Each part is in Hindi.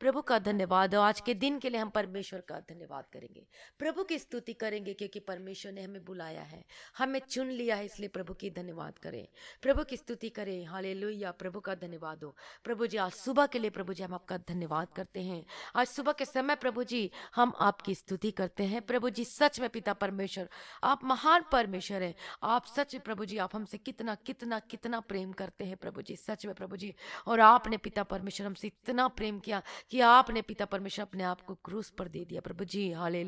प्रभु का धन्यवाद आज के दिन के लिए हम परमेश्वर का धन्यवाद करेंगे प्रभु की स्तुति करेंगे क्योंकि परमेश्वर ने हमें बुलाया है हमें चुन लिया है इसलिए प्रभु की धन्यवाद करें प्रभु की स्तुति करें हाले प्रभु का धन्यवाद हो प्रभु जी आज सुबह के लिए प्रभु जी हम आपका धन्यवाद करते हैं आज सुबह के समय प्रभु जी हम आपकी स्तुति करते हैं प्रभु जी सच में पिता परमेश्वर आप महान परमेश्वर हैं आप सच प्रभु जी आप हमसे कितना कितना कितना प्रेम करते हैं प्रभु जी सच में प्रभु जी और आपने पिता परमेश्वर हमसे इतना प्रेम किया कि आपने पिता परमेश्वर अपने आप को क्रूस पर दे दिया प्रभु जी हाले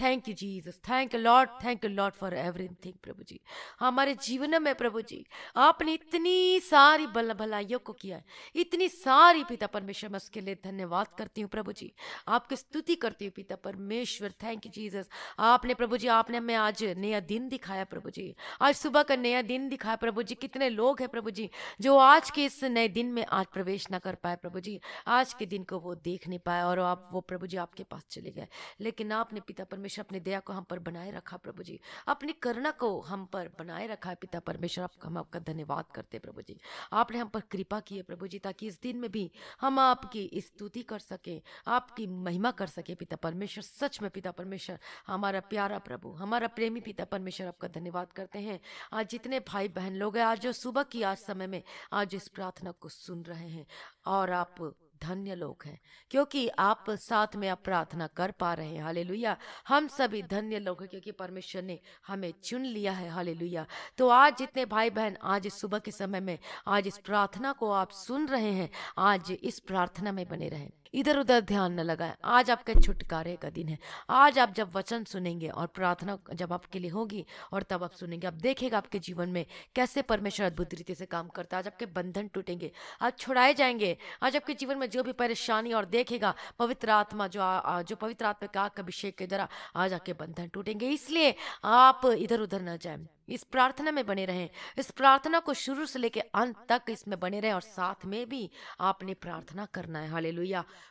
thank you Jesus thank you Lord thank you Lord for everything प्रभु जी हमारे जीवन में प्रभु जी आपने इतनी सारी बल भलाइयों को किया है इतनी सारी पिता परमेश्वर मैं उसके लिए धन्यवाद करती हूँ प्रभु जी आपकी स्तुति करती हूँ पिता परमेश्वर थैंक यू जीसस आपने प्रभु जी आपने हमें आज नया दिन दिखाया प्रभु जी आज सुबह का नया दिन दिखाया प्रभु जी कितने लोग हैं प्रभु जी जो आज के इस नए दिन में आज प्रवेश ना कर पाए प्रभु जी आज के दिन को को वो देख नहीं पाया और आप वो प्रभु जी आपके पास चले गए लेकिन आपने पिता परमेश्वर अपनी दया को हम पर बनाए रखा प्रभु जी अपनी करुणा को हम पर बनाए रखा है पिता परमेश्वर आपका हम आपका धन्यवाद करते प्रभु जी आपने हम पर कृपा की है प्रभु जी ताकि इस दिन में भी हम आपकी स्तुति कर सकें आपकी महिमा कर सकें पिता परमेश्वर सच में पिता परमेश्वर हमारा प्यारा प्रभु हमारा प्रेमी पिता परमेश्वर आपका धन्यवाद करते हैं आज जितने भाई बहन लोग हैं आज जो सुबह की आज समय में आज इस प्रार्थना को सुन रहे हैं और आप धन्य लोग हैं क्योंकि आप साथ में आप प्रार्थना कर पा रहे हैं हालेलुया हम सभी धन्य लोग हैं क्योंकि परमेश्वर ने हमें चुन लिया है हालेलुया तो आज जितने भाई बहन आज सुबह के समय में आज इस प्रार्थना को आप सुन रहे हैं आज इस प्रार्थना में बने रहें इधर उधर ध्यान न लगाएं आज आपके छुटकारे का दिन है आज आप जब वचन सुनेंगे और प्रार्थना जब आपके लिए होगी और तब आप सुनेंगे आप देखेगा आपके जीवन में कैसे परमेश्वर अद्भुत रीति से काम करता है आज आपके बंधन टूटेंगे आज छुड़ाए जाएंगे आज आपके जीवन में जो भी परेशानी और देखेगा पवित्र आत्मा जो आ, जो पवित्र आत्मा का अभिषेक के द्वारा आज आपके बंधन टूटेंगे इसलिए आप इधर उधर न जाए इस प्रार्थना में बने रहें इस प्रार्थना को शुरू से लेकर अंत तक इसमें बने रहें और साथ में भी आपने प्रार्थना करना है हाले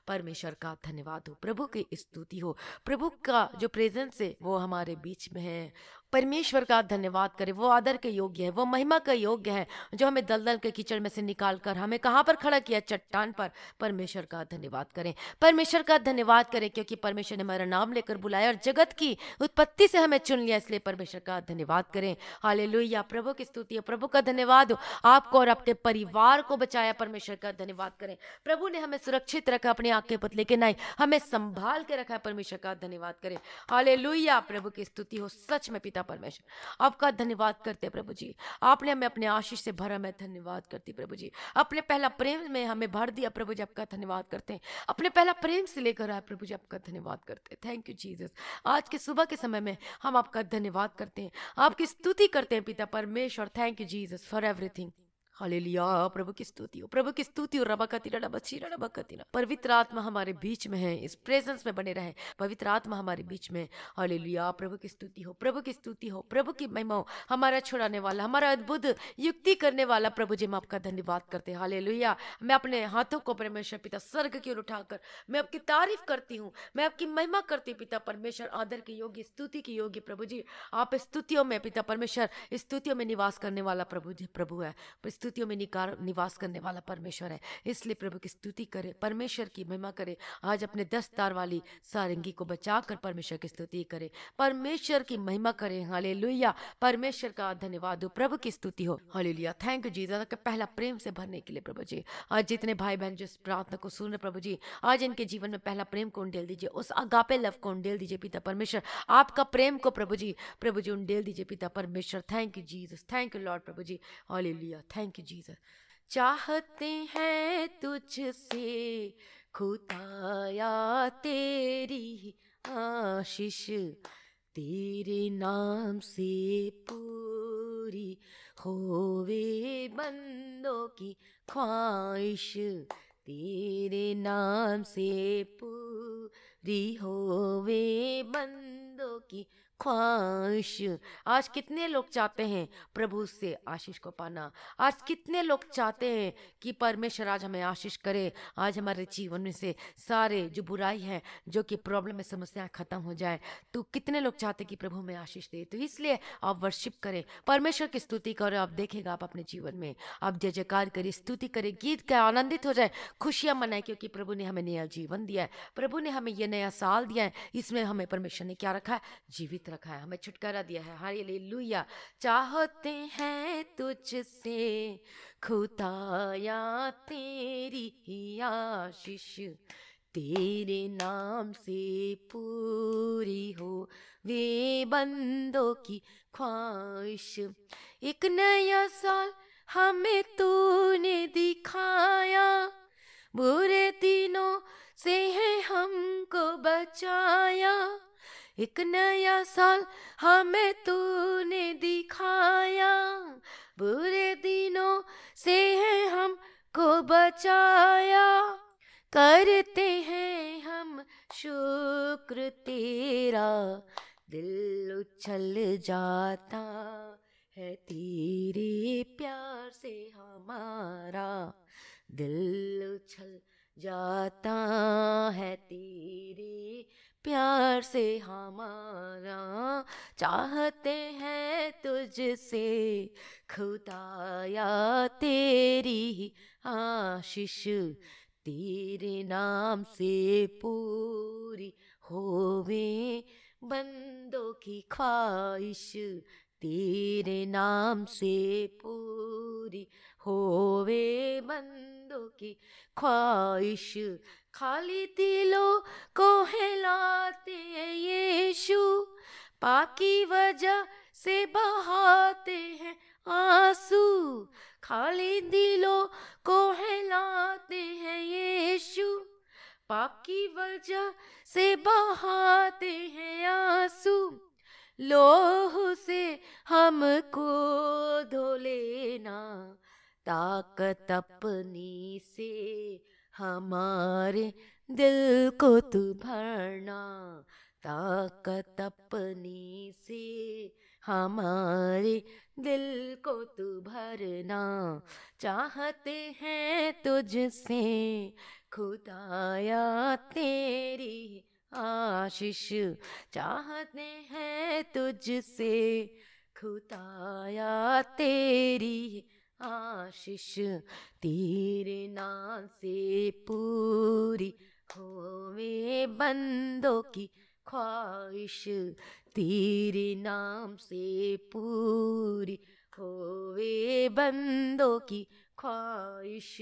परमेश्वर का धन्यवाद हो प्रभु की स्तुति हो प्रभु का जो प्रेजेंस है वो हमारे बीच में है परमेश्वर का धन्यवाद करें वो आदर के योग्य है वो महिमा का योग्य है जो हमें दलदल के कीचड़ में से निकाल कर हमें कहाँ पर खड़ा किया चट्टान पर परमेश्वर का धन्यवाद करें परमेश्वर का धन्यवाद करें क्योंकि परमेश्वर ने हमारा नाम लेकर बुलाया और जगत की उत्पत्ति से हमें चुन लिया इसलिए परमेश्वर का धन्यवाद करें हाले प्रभु की स्तुति है प्रभु का धन्यवाद हो आपको और अपने परिवार को बचाया परमेश्वर का धन्यवाद करें प्रभु ने हमें सुरक्षित रखा अपनी आंखें पत के नाई हमें संभाल के रखा परमेश्वर का धन्यवाद करें हाले प्रभु की स्तुति हो सच में पिता परमेश्वर आपका धन्यवाद करते प्रभु जी आपने हमें अपने आशीष से भरा मैं धन्यवाद करती प्रभु जी अपने पहला प्रेम में हमें भर दिया प्रभु जी आपका धन्यवाद करते हैं अपने पहला प्रेम से लेकर आए प्रभु जी आपका धन्यवाद करते हैं थैंक यू जीजस आज के सुबह के समय में हम आपका धन्यवाद करते हैं आपकी स्तुति करते हैं पिता परमेश्वर thank you Jesus for everything लिया प्रभु की स्तुति हो प्रभु की स्तुति हो रबा कतीरा रबा चीरा रबा कतीरा पवित्र आत्मा हमारे बीच में है इस प्रेजेंस में बने रहे पवित्र आत्मा हमारे बीच में हालेलिया प्रभु की स्तुति हो प्रभु की स्तुति हो प्रभु की महिमा हो हमारा छुड़ाने वाला हमारा अद्भुत युक्ति करने वाला प्रभु जी मैं आपका धन्यवाद करते हैं हालेलुया मैं अपने हाथों को परमेश्वर पिता स्वर्ग की ओर उठाकर मैं आपकी तारीफ करती हूँ मैं आपकी महिमा करती हूँ पिता परमेश्वर आदर के योग्य स्तुति की योग्य प्रभु जी आप स्तुतियों में पिता परमेश्वर स्तुतियों में निवास करने वाला प्रभु जी प्रभु है स्तुतियों में निकार निवास करने वाला परमेश्वर है इसलिए प्रभु की स्तुति करे परमेश्वर की महिमा करे आज अपने दस तार वाली सारंगी को बचा कर परमेश्वर की स्तुति करे परमेश्वर की महिमा करे हाले परमेश्वर का धन्यवाद हो प्रभु की स्तुति हो हाले थैंक यू जीजा का पहला प्रेम से भरने के लिए प्रभु जी आज जितने भाई बहन जो इस प्रार्थना को सुन रहे प्रभु जी आज इनके जीवन में पहला प्रेम को उंडेल दीजिए उस अगापे लव को उंडेल दीजिए पिता परमेश्वर आपका प्रेम को प्रभु जी प्रभु जी उंडेल दीजिए पिता परमेश्वर thank you Jesus thank you Lord प्रभु जी हॉल थैंक थैंक यू जीजस चाहते हैं तुझसे खुदाया तेरी आशीष तेरे नाम से पूरी होवे बंदों की ख्वाहिश तेरे नाम से पूरी होवे बंदों की ख्वाहिश आज कितने लोग चाहते हैं प्रभु से आशीष को पाना आज कितने लोग चाहते हैं कि परमेश्वर आज हमें आशीष करे आज हमारे जीवन में से सारे जो बुराई है जो कि प्रॉब्लम है समस्याएं खत्म हो जाए तो कितने लोग चाहते कि प्रभु में आशीष दे तो इसलिए आप वर्शिप करें परमेश्वर की स्तुति करें आप देखेगा आप अपने जीवन में आप जय जयकार करें स्तुति करें गीत गए आनंदित हो जाए खुशियाँ मनाए क्योंकि प्रभु ने हमें नया जीवन दिया है प्रभु ने हमें यह नया साल दिया है इसमें हमें परमेश्वर ने क्या रखा है जीवित जीत रखा है हमें छुटकारा दिया है ले लुया चाहते हैं तुझसे खुताया तेरी आशीष तेरे नाम से पूरी हो वे बंदों की ख्वाहिश एक नया साल हमें तूने दिखाया बुरे दिनों से है हमको बचा एक नया साल हमें तूने दिखाया बुरे दिनों से है हमको बचाया करते हैं हम शुक्र तेरा दिल उछल जाता है तेरे प्यार से हमारा दिल उछल जाता है तेरे प्यार से हमारा चाहते हैं तुझसे खुदाया तेरी आशीष तेरे नाम से पूरी होवे बंदों की ख्वाहिश तेरे नाम से पूरी होवे बंदों की ख्वाहिश खाली दिलो को हिलाते हैं यीशु पाकी वजह से बहाते हैं आंसू खाली दिलो को हिलाते हैं यीशु पाकी वजह से बहाते हैं आंसू लोह से हमको धो लेना ताकत अपनी से हमारे दिल को तू भरना ताकत अपनी से हमारे दिल को तू भरना चाहते हैं तुझसे खुदाया तेरी आशीष चाहते हैं तुझसे खुदाया तेरी आशीष तेरे नाम से पूरी होवे बंदों की ख्वाहिश तेरे नाम से पूरी होवे बंदों की ख्वाहिश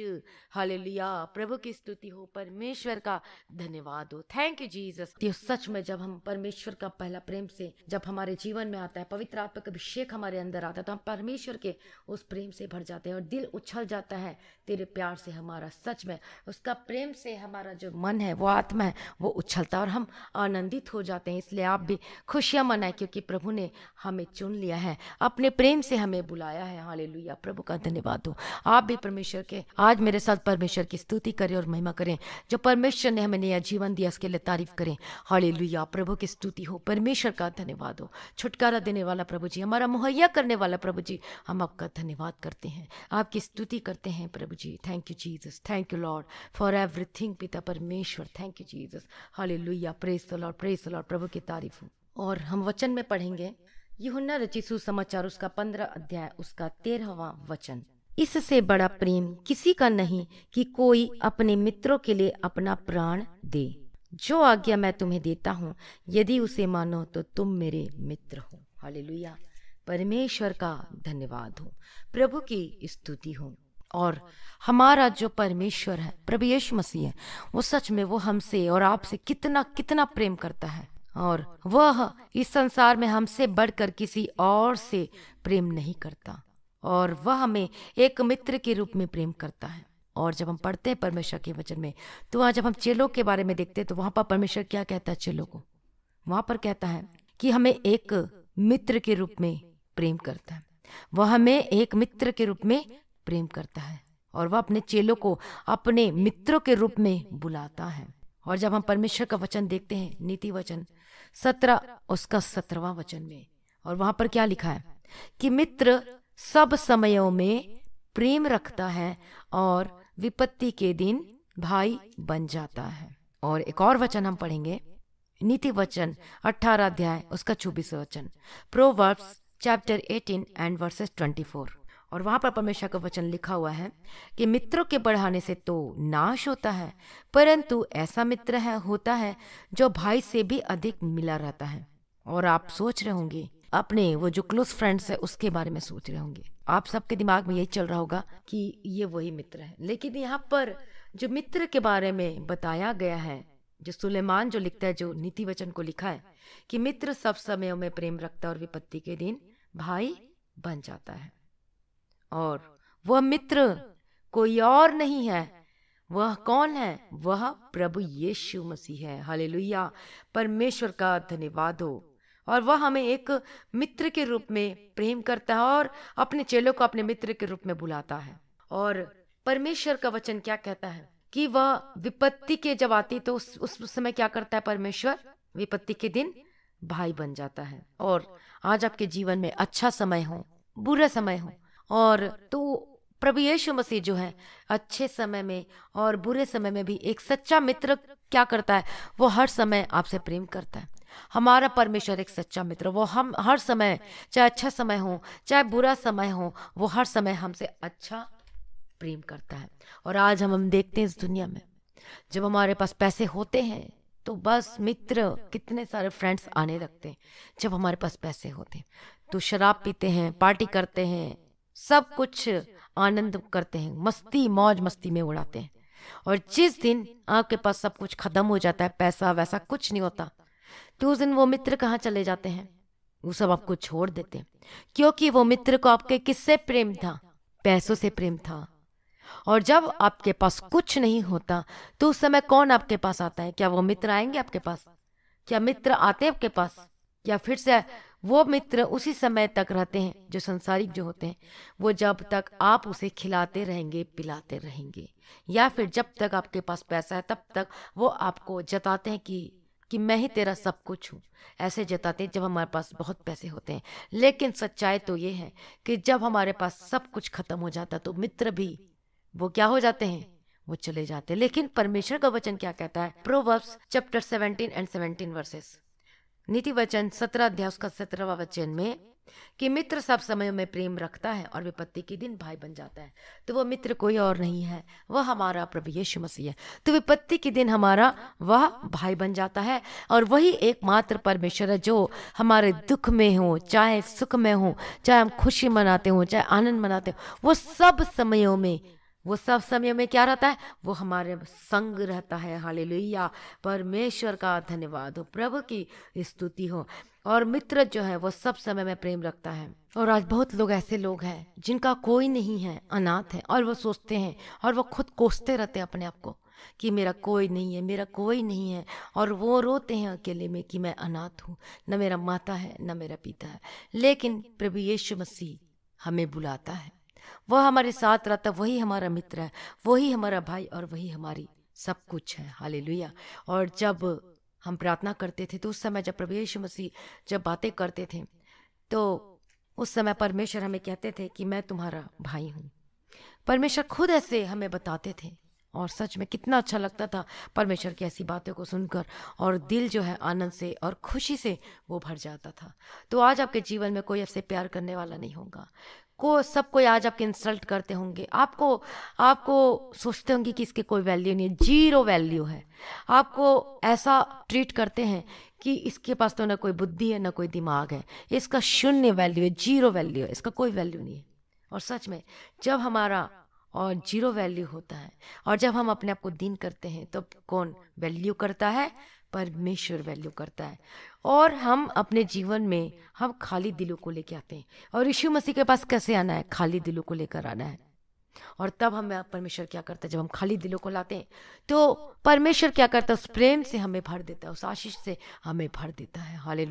हालेलुया प्रभु की स्तुति हो परमेश्वर का धन्यवाद हो थैंक यू जीसस सच में जब हम परमेश्वर का पहला प्रेम से जब हमारे जीवन में आता है पवित्र आत्मा का अभिषेक हमारे अंदर आता है तो हम परमेश्वर के उस प्रेम से भर जाते हैं और दिल उछल जाता है तेरे प्यार से हमारा सच में उसका प्रेम से हमारा जो मन है वो आत्मा है वो उछलता है और हम आनंदित हो जाते हैं इसलिए आप भी खुशियाँ मनाएं क्योंकि प्रभु ने हमें चुन लिया है अपने प्रेम से हमें बुलाया है हाले प्रभु का धन्यवाद हो आप भी परमेश्वर के आज मेरे साथ परमेश्वर की स्तुति करें और महिमा करें जो परमेश्वर ने हमें नया जीवन दिया उसके लिए तारीफ करें हाले लुया प्रभु की स्तुति हो परमेश्वर का धन्यवाद हो छुटकारा देने वाला प्रभु जी हमारा मुहैया करने वाला प्रभु जी हम आपका धन्यवाद करते हैं आपकी स्तुति करते हैं प्रभु जी thank you Jesus thank you Lord for everything पिता परमेश्वर thank you Jesus hallelujah praise Lord praise Lord प्रभु की तारीफ हो और हम वचन में पढ़ेंगे युहन्ना रचिसु समाचार उसका पंद्रह अध्याय उसका तेरहवा वचन इससे बड़ा प्रेम किसी का नहीं कि कोई अपने मित्रों के लिए अपना प्राण दे जो आज्ञा मैं तुम्हें देता हूँ यदि उसे मानो तो तुम मेरे मित्र हो हालेलुया परमेश्वर का धन्यवाद हो प्रभु की स्तुति हो और हमारा जो परमेश्वर है प्रभु यीशु मसीह है वो सच में वो हमसे और आपसे कितना कितना प्रेम करता है और वह इस संसार में हमसे बढ़कर किसी और से प्रेम नहीं करता और वह हमें एक मित्र के रूप में प्रेम करता है और जब हम पढ़ते हैं परमेश्वर के वचन में तो वहाँ जब हम चेलों के बारे में देखते हैं तो वहाँ पर परमेश्वर क्या कहता है चेलों को वहाँ पर कहता है कि हमें एक मित्र के रूप में प्रेम करता है वह हमें एक मित्र के रूप में प्रेम करता है और वह अपने चेलों को अपने मित्रों के रूप में बुलाता है और जब हम परमेश्वर का वचन देखते हैं नीति वचन सत्रह उसका सत्रवा वचन में और वहां पर क्या लिखा है कि मित्र सब समयों में प्रेम रखता है और विपत्ति के दिन भाई बन जाता है और एक और वचन हम पढ़ेंगे नीति वचन अठारह अध्याय उसका चौबीस वचन Proverbs chapter eighteen and verses four और वहां पर परमेश्वर का वचन लिखा हुआ है कि मित्रों के बढ़ाने से तो नाश होता है परंतु ऐसा मित्र है होता है जो भाई से भी अधिक मिला रहता है और आप सोच रहे होंगे अपने वो जो क्लोज फ्रेंड्स है उसके बारे में सोच रहे होंगे आप सबके दिमाग में यही चल रहा होगा कि ये वही मित्र है लेकिन यहाँ पर जो मित्र के बारे में बताया गया है जो सुलेमान जो लिखता है जो नीति वचन को लिखा है कि मित्र सब समयों में प्रेम रखता और विपत्ति के दिन भाई बन जाता है और वह मित्र कोई और नहीं है वह कौन है वह प्रभु यीशु मसीह है हालेलुया परमेश्वर का धन्यवाद हो और वह हमें एक मित्र के रूप में प्रेम करता है और अपने चेलों को अपने मित्र के रूप में बुलाता है और परमेश्वर का वचन क्या कहता है कि वह विपत्ति के जब आती तो उस उस समय क्या करता है परमेश्वर विपत्ति के दिन भाई बन जाता है और आज आपके जीवन में अच्छा समय हो बुरा समय हो और तो प्रभु यीशु मसीह जो है अच्छे समय में और बुरे समय में भी एक सच्चा मित्र क्या करता है वो हर समय आपसे प्रेम करता है हमारा परमेश्वर एक सच्चा मित्र वो हम हर समय चाहे अच्छा समय हो चाहे बुरा समय हो वो हर समय हमसे अच्छा प्रेम करता है और आज हम हम देखते हैं इस दुनिया में जब हमारे पास पैसे होते हैं तो बस मित्र कितने सारे फ्रेंड्स आने लगते हैं जब हमारे पास पैसे होते हैं तो शराब पीते हैं पार्टी करते हैं सब कुछ आनंद करते हैं मस्ती मौज मस्ती में उड़ाते हैं और जिस दिन आपके पास सब कुछ खत्म हो जाता है पैसा वैसा कुछ नहीं होता तो उस दिन वो मित्र कहाँ चले जाते हैं वो सब आपको छोड़ देते क्योंकि वो मित्र को आपके किससे प्रेम था पैसों से प्रेम था और जब आपके पास कुछ नहीं होता तो उस समय कौन आपके पास आता है क्या वो मित्र आएंगे आपके पास क्या मित्र आते हैं आपके पास या फिर से वो मित्र उसी समय तक रहते हैं जो संसारिक जो होते हैं वो जब तक आप उसे खिलाते रहेंगे पिलाते रहेंगे या फिर जब तक आपके पास पैसा है तब तक वो आपको जताते हैं कि कि मैं ही तेरा सब कुछ हूँ ऐसे जताते जब हमारे पास बहुत पैसे होते हैं लेकिन सच्चाई तो ये है कि जब हमारे पास सब कुछ खत्म हो जाता तो मित्र भी वो क्या हो जाते हैं वो चले जाते लेकिन परमेश्वर का वचन क्या कहता है प्रोवर्ब्स चैप्टर 17 एंड 17 वर्सेस नीति वचन सत्रह अध्याय का सत्रहवा वचन में कि मित्र सब समय में प्रेम रखता है और विपत्ति के दिन भाई बन जाता है तो वह मित्र कोई और नहीं है वह हमारा प्रभु यीशु मसीह है तो विपत्ति के दिन हमारा वह भाई बन जाता है और वही एकमात्र परमेश्वर है जो हमारे दुख में हो चाहे सुख में हो चाहे हम खुशी मनाते हो चाहे आनंद मनाते हो वो सब समयों में वो सब समय में क्या रहता है वो हमारे संग रहता है हाले परमेश्वर का धन्यवाद हो प्रभु की स्तुति हो और मित्र जो है वो सब समय में प्रेम रखता है और आज बहुत लोग ऐसे लोग हैं जिनका कोई नहीं है अनाथ है और वो सोचते हैं और वो खुद कोसते रहते हैं अपने आप को कि मेरा कोई नहीं है मेरा कोई नहीं है और वो रोते हैं अकेले में कि मैं अनाथ हूँ न मेरा माता है न मेरा पिता है लेकिन प्रभु यीशु मसीह हमें बुलाता है वह हमारे साथ रहता वही हमारा मित्र है वही हमारा भाई और वही हमारी सब कुछ है हालेलुया और जब हम प्रार्थना करते थे तो उस समय जब प्रवेश मसीह जब बातें करते थे तो उस समय परमेश्वर हमें कहते थे कि मैं तुम्हारा भाई हूँ परमेश्वर खुद ऐसे हमें बताते थे और सच में कितना अच्छा लगता था परमेश्वर की ऐसी बातों को सुनकर और दिल जो है आनंद से और खुशी से वो भर जाता था तो आज आपके जीवन में कोई आपसे प्यार करने वाला नहीं होगा को सबको आज आपके इंसल्ट करते होंगे आपको आपको सोचते होंगे कि इसके कोई वैल्यू नहीं है जीरो वैल्यू है आपको ऐसा ट्रीट करते हैं कि इसके पास तो ना कोई बुद्धि है ना कोई दिमाग है इसका शून्य वैल्यू है जीरो वैल्यू है इसका कोई वैल्यू नहीं है और सच में जब हमारा और जीरो वैल्यू होता है और जब हम अपने आप को दीन करते हैं तब तो कौन वैल्यू करता है परमेश्वर वैल्यू करता है और हम अपने जीवन में हम खाली दिलों को लेके आते हैं और यीशु मसीह के पास कैसे आना है खाली दिलों को लेकर आना है और तब हमें परमेश्वर क्या करता है जब हम खाली दिलों को लाते हैं तो परमेश्वर क्या करता है उस प्रेम से हमें भर देता है उस आशीष से हमें भर देता है हाले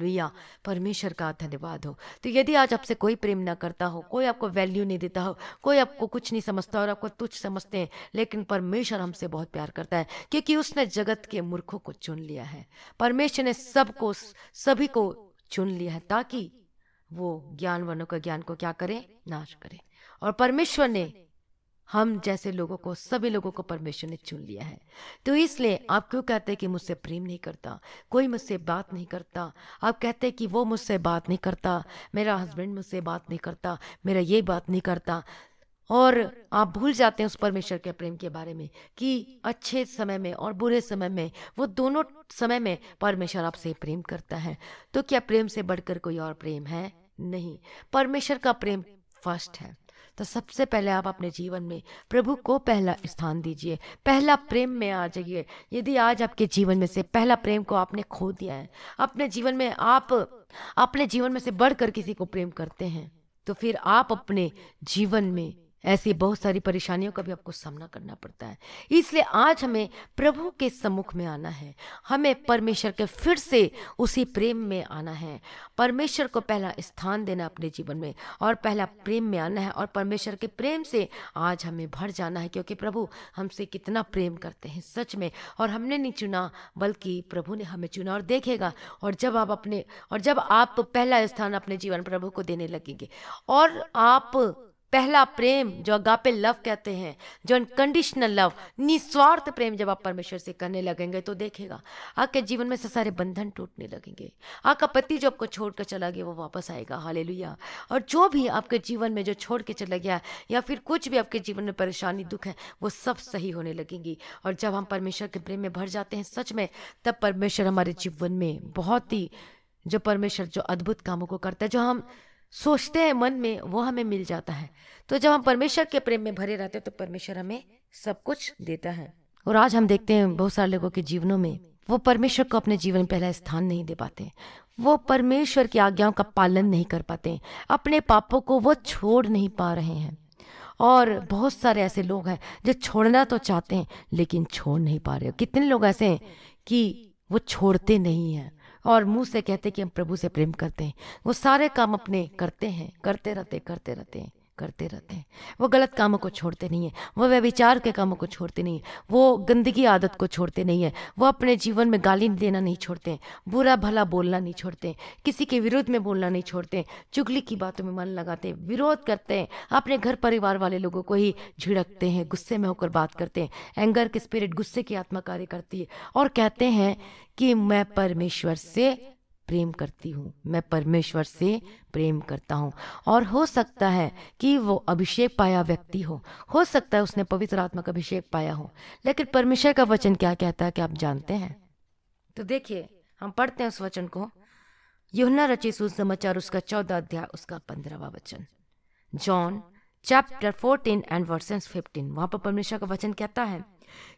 परमेश्वर का धन्यवाद हो तो यदि आज आपसे कोई प्रेम ना करता हो कोई आपको वैल्यू नहीं देता हो कोई आपको कुछ नहीं समझता और आपको तुच्छ समझते हैं लेकिन परमेश्वर हमसे बहुत प्यार करता है क्योंकि उसने जगत के मूर्खों को चुन लिया है परमेश्वर ने सबको सभी को चुन लिया है ताकि वो वनों का ज्ञान को क्या करें नाश करें और परमेश्वर ने हम जैसे लोगों को सभी लोगों को परमेश्वर ने चुन लिया है तो इसलिए आप क्यों कहते हैं कि मुझसे प्रेम नहीं करता कोई मुझसे बात नहीं करता आप कहते हैं कि वो मुझसे बात नहीं करता मेरा हस्बैंड मुझसे बात नहीं करता मेरा ये बात नहीं करता और आप भूल जाते हैं उस परमेश्वर के प्रेम के बारे में कि अच्छे समय में और बुरे समय में वो दोनों समय में परमेश्वर आपसे प्रेम करता है तो क्या प्रेम से बढ़कर कोई और प्रेम है नहीं परमेश्वर का प्रेम फर्स्ट है तो सबसे पहले आप अपने जीवन में प्रभु को पहला स्थान दीजिए पहला प्रेम में आ जाइए यदि आज आपके जीवन में से पहला प्रेम को आपने खो दिया है अपने जीवन में आप अपने जीवन में से बढ़कर किसी को प्रेम करते हैं तो फिर आप अपने जीवन में ऐसी बहुत सारी परेशानियों का भी आपको सामना करना पड़ता है इसलिए आज हमें प्रभु के सम्मुख में आना है हमें परमेश्वर के फिर से उसी प्रेम में आना है परमेश्वर को पहला स्थान देना अपने जीवन में और पहला प्रेम में आना है और परमेश्वर के प्रेम से आज हमें भर जाना है क्योंकि प्रभु हमसे कितना प्रेम करते हैं सच में और हमने नहीं चुना बल्कि प्रभु ने हमें चुना और देखेगा और जब आप अपने और जब आप पहला स्थान अपने जीवन प्रभु को देने लगेंगे और आप पहला प्रेम जो अगापे लव कहते हैं जो अनकंडीशनल लव निस्वार्थ प्रेम जब आप परमेश्वर से करने लगेंगे तो देखेगा आपके जीवन में से सारे बंधन टूटने लगेंगे आपका पति जो आपको छोड़ कर चला गया वो वापस आएगा हाले और जो भी आपके जीवन में जो छोड़ के चला गया या फिर कुछ भी आपके जीवन में परेशानी दुख है वो सब सही होने लगेंगी और जब हम परमेश्वर के प्रेम में भर जाते हैं सच में तब परमेश्वर हमारे जीवन में बहुत ही जो परमेश्वर जो अद्भुत कामों को करता है जो हम सोचते हैं मन में वो हमें मिल जाता है तो जब हम परमेश्वर के प्रेम में भरे रहते हैं तो परमेश्वर हमें सब कुछ देता है और आज हम देखते हैं बहुत सारे लोगों के जीवनों में वो परमेश्वर को अपने जीवन में पहला स्थान नहीं दे पाते वो परमेश्वर की आज्ञाओं का पालन नहीं कर पाते अपने पापों को वो छोड़ नहीं पा रहे हैं और बहुत सारे ऐसे लोग हैं जो छोड़ना तो चाहते हैं लेकिन छोड़ नहीं पा रहे कितने लोग ऐसे हैं कि वो छोड़ते नहीं हैं और मुंह से कहते कि हम प्रभु से प्रेम करते हैं वो सारे काम अपने करते हैं करते रहते करते रहते हैं करते रहते हैं वो गलत कामों को छोड़ते नहीं है वो व्यविचार के कामों को छोड़ते नहीं है वो गंदगी आदत को छोड़ते नहीं है वो अपने जीवन में गाली देना नहीं छोड़ते बुरा भला बोलना नहीं छोड़ते किसी के विरोध में बोलना नहीं छोड़ते चुगली की बातों में मन लगाते विरोध करते हैं अपने घर परिवार वाले लोगों को ही झिड़कते हैं गुस्से में होकर बात करते हैं एंगर की स्पिरिट गुस्से की आत्मा कार्य करती है और कहते हैं कि मैं परमेश्वर से प्रेम करती हूँ मैं परमेश्वर से प्रेम करता हूँ और हो सकता है कि वो अभिषेक पाया व्यक्ति हो हो सकता है उसने पवित्र आत्मा का अभिषेक पाया हो लेकिन परमेश्वर का वचन क्या कहता है कि आप जानते हैं तो देखिए हम पढ़ते हैं उस वचन को युना रचित सुसमाचार उसका चौदह अध्याय उसका पंद्रहवा वचन John chapter fourteen and verse fifteen वहां पर परमेश्वर का वचन कहता है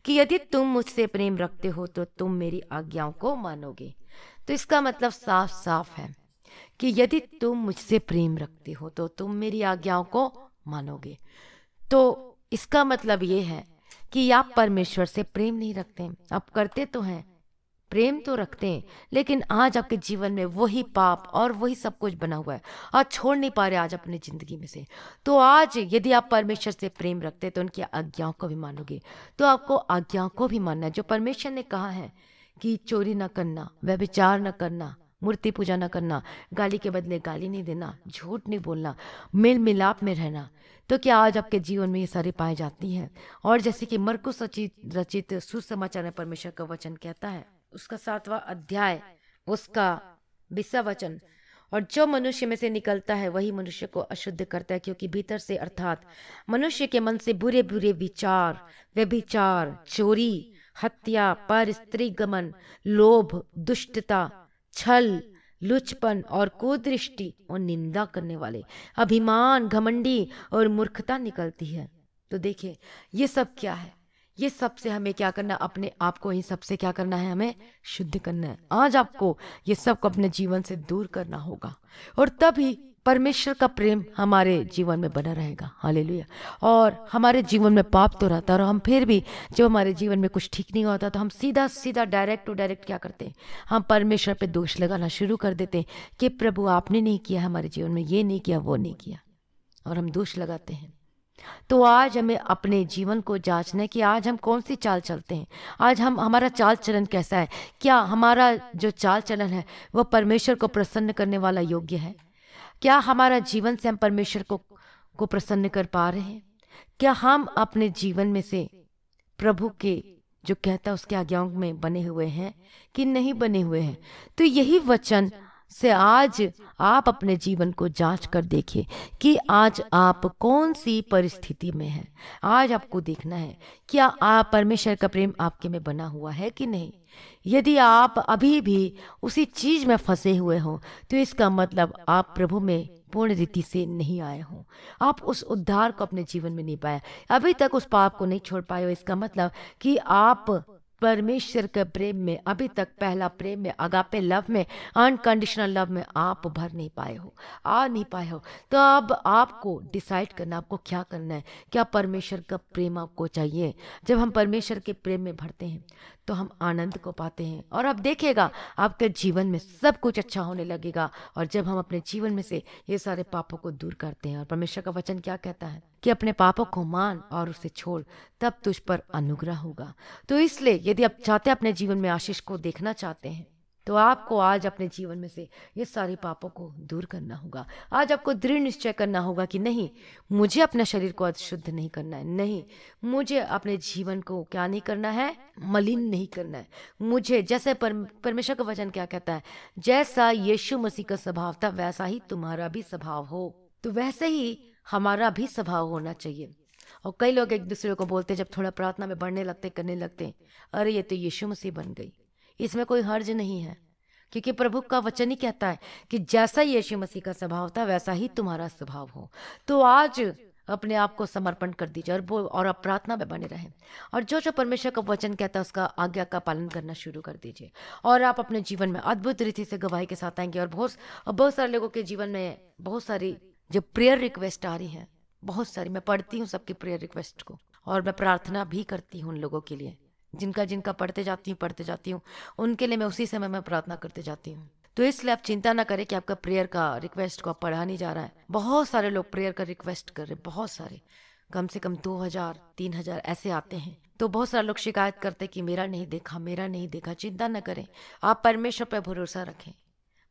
कि यदि तुम मुझसे प्रेम रखते हो तो तुम मेरी आज्ञाओं को मानोगे तो इसका मतलब साफ साफ है कि यदि तुम मुझसे प्रेम रखते हो तो तुम मेरी आज्ञाओं को मानोगे तो इसका मतलब ये है कि आप परमेश्वर से प्रेम नहीं रखते आप करते तो हैं प्रेम तो रखते हैं लेकिन आज आपके जीवन में वही पाप और वही सब कुछ बना हुआ है और छोड़ नहीं पा रहे आज अपने ज़िंदगी में से तो आज यदि आप परमेश्वर से प्रेम रखते तो उनकी आज्ञाओं को भी मानोगे तो आपको आज्ञाओं को भी मानना है जो परमेश्वर ने कहा है कि चोरी न करना विचार न करना मूर्ति पूजा न करना गाली के बदले गाली नहीं देना झूठ नहीं बोलना मेल मिलाप में रहना तो क्या आज आपके जीवन में ये सारी पाई जाती हैं और जैसे कि मरकुस रचित रचित सुसमाचार में परमेश्वर का वचन कहता है उसका सातवां अध्याय उसका बीसवा वचन और जो मनुष्य में से निकलता है वही मनुष्य को अशुद्ध करता है क्योंकि भीतर से अर्थात मनुष्य के मन से बुरे बुरे विचार व्यभिचार चोरी हत्या पर स्त्री गमन लोभ दुष्टता छल लुचपन और कुदृष्टि और निंदा करने वाले अभिमान घमंडी और मूर्खता निकलती है तो देखिए ये सब क्या है ये सब से हमें क्या करना अपने आप को ही सबसे क्या करना है हमें शुद्ध करना है आज आपको ये सब को अपने जीवन से दूर करना होगा और तभी परमेश्वर का प्रेम हमारे जीवन में बना रहेगा हालेलुया और हमारे जीवन में पाप तो रहता है और हम फिर भी जब हमारे जीवन में कुछ ठीक नहीं होता तो हम सीधा सीधा डायरेक्ट टू डायरेक्ट क्या करते हैं हम परमेश्वर पे दोष लगाना शुरू कर देते हैं कि प्रभु आपने नहीं किया हमारे जीवन में ये नहीं किया वो नहीं किया और हम दोष लगाते हैं तो आज हमें अपने जीवन को जांचना है कि आज हम कौन सी चाल चलते हैं आज हम हमारा चाल चलन कैसा है क्या हमारा जो चाल चलन है वह परमेश्वर को प्रसन्न करने वाला योग्य है क्या हमारा जीवन से हम परमेश्वर को को प्रसन्न कर पा रहे हैं क्या हम अपने जीवन में से प्रभु के जो कहता है उसके आज्ञाओं में बने हुए हैं कि नहीं बने हुए हैं तो यही वचन से आज आप अपने जीवन को जांच कर देखिए कि आज आप कौन सी परिस्थिति में हैं आज आपको देखना है क्या आप परमेश्वर का प्रेम आपके में बना हुआ है कि नहीं यदि आप अभी भी उसी चीज में फंसे हुए हों तो इसका मतलब आप प्रभु में पूर्ण रीति से नहीं आए हों आप उस उद्धार को अपने जीवन में नहीं पाए अभी तक उस पाप को नहीं छोड़ पाए हो इसका मतलब कि आप परमेश्वर के प्रेम में अभी तक पहला प्रेम में अगापे लव में अनकंडीशनल लव में आप भर नहीं पाए हो आ नहीं पाए हो तो अब आपको डिसाइड करना आपको क्या करना है क्या परमेश्वर का प्रेम आपको चाहिए जब हम परमेश्वर के प्रेम में भरते हैं तो हम आनंद को पाते हैं और आप देखेगा आपके जीवन में सब कुछ अच्छा होने लगेगा और जब हम अपने जीवन में से ये सारे पापों को दूर करते हैं और परमेश्वर का वचन क्या कहता है कि अपने पापों को मान और उसे छोड़ तब तुझ पर अनुग्रह होगा तो इसलिए यदि आप चाहते अपने जीवन में आशीष को देखना चाहते हैं तो आपको आज अपने जीवन में से ये सारे पापों को दूर करना होगा आज आपको दृढ़ निश्चय करना होगा कि नहीं मुझे अपने शरीर को अशुद्ध नहीं करना है नहीं मुझे अपने जीवन को क्या नहीं करना है मलिन नहीं करना है मुझे जैसे परमेश्वर का वचन क्या कहता है जैसा यीशु मसीह का स्वभाव था वैसा ही तुम्हारा भी स्वभाव हो तो वैसे ही हमारा भी स्वभाव होना चाहिए और कई लोग एक दूसरे को बोलते जब थोड़ा प्रार्थना में बढ़ने लगते करने लगते अरे ये तो यीशु मसीह बन गई इसमें कोई हर्ज नहीं है क्योंकि प्रभु का वचन ही कहता है कि जैसा यीशु मसीह का स्वभाव था वैसा ही तुम्हारा स्वभाव हो तो आज अपने आप को समर्पण कर दीजिए और वो और आप प्रार्थना में बने रहें और जो जो परमेश्वर का वचन कहता है उसका आज्ञा का पालन करना शुरू कर दीजिए और आप अपने जीवन में अद्भुत रीति से गवाही के साथ आएंगे और बहुत बहुत सारे लोगों के जीवन में बहुत सारी जो प्रेयर रिक्वेस्ट आ रही है बहुत सारी मैं पढ़ती हूँ सबकी प्रेयर रिक्वेस्ट को और मैं प्रार्थना भी करती हूँ उन लोगों के लिए जिनका जिनका पढ़ते जाती हूँ पढ़ते जाती हूँ उनके लिए मैं उसी समय में प्रार्थना करते जाती हूँ तो इसलिए आप चिंता ना करें कि आपका प्रेयर का रिक्वेस्ट को आप पढ़ा नहीं जा रहा है बहुत सारे लोग प्रेयर का रिक्वेस्ट कर रहे हैं बहुत सारे कम से कम दो हजार तीन हजार ऐसे आते हैं तो बहुत सारे लोग शिकायत करते कि मेरा नहीं देखा मेरा नहीं देखा चिंता ना करें आप परमेश्वर पर भरोसा रखें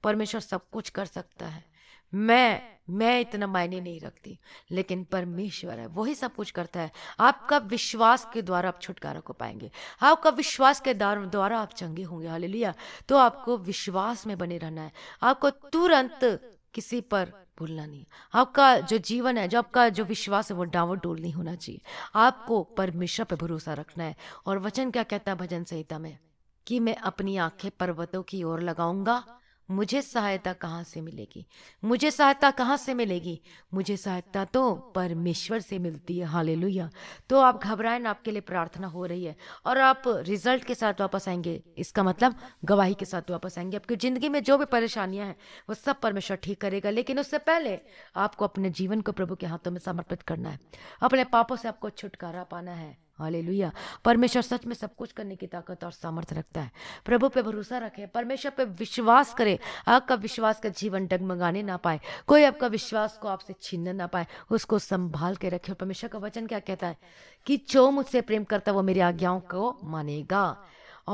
परमेश्वर सब कुछ कर सकता है मैं मैं इतना मायने नहीं रखती लेकिन परमेश्वर है वही सब कुछ करता है आपका विश्वास के द्वारा आप छुटकारा को पाएंगे आपका विश्वास के द्वारा आप चंगे होंगे हाल लिया तो आपको विश्वास में बने रहना है आपको तुरंत किसी पर भूलना नहीं आपका जो जीवन है जो आपका जो विश्वास है वो डावर डोल नहीं होना चाहिए आपको परमेश्वर पर भरोसा रखना है और वचन क्या कहता है भजन संहिता में कि मैं अपनी आंखें पर्वतों की ओर लगाऊंगा मुझे सहायता कहाँ से मिलेगी मुझे सहायता कहाँ से मिलेगी मुझे सहायता तो परमेश्वर से मिलती है हालेलुया तो आप घबराए ना आपके लिए प्रार्थना हो रही है और आप रिजल्ट के साथ वापस आएंगे इसका मतलब गवाही के साथ वापस आएंगे आपकी ज़िंदगी में जो भी परेशानियां हैं वो सब परमेश्वर ठीक करेगा लेकिन उससे पहले आपको अपने जीवन को प्रभु के हाथों में समर्पित करना है अपने पापों से आपको छुटकारा पाना है हाले परमेश्वर सच में सब कुछ करने की ताकत और सामर्थ्य रखता है प्रभु पे भरोसा रखें परमेश्वर पे विश्वास करें आपका विश्वास का जीवन डगमगाने ना पाए कोई आपका विश्वास को आपसे छीन ना पाए उसको संभाल के रखे और परमेश्वर का वचन क्या कहता है कि जो मुझसे प्रेम करता वो मेरी आज्ञाओं को मानेगा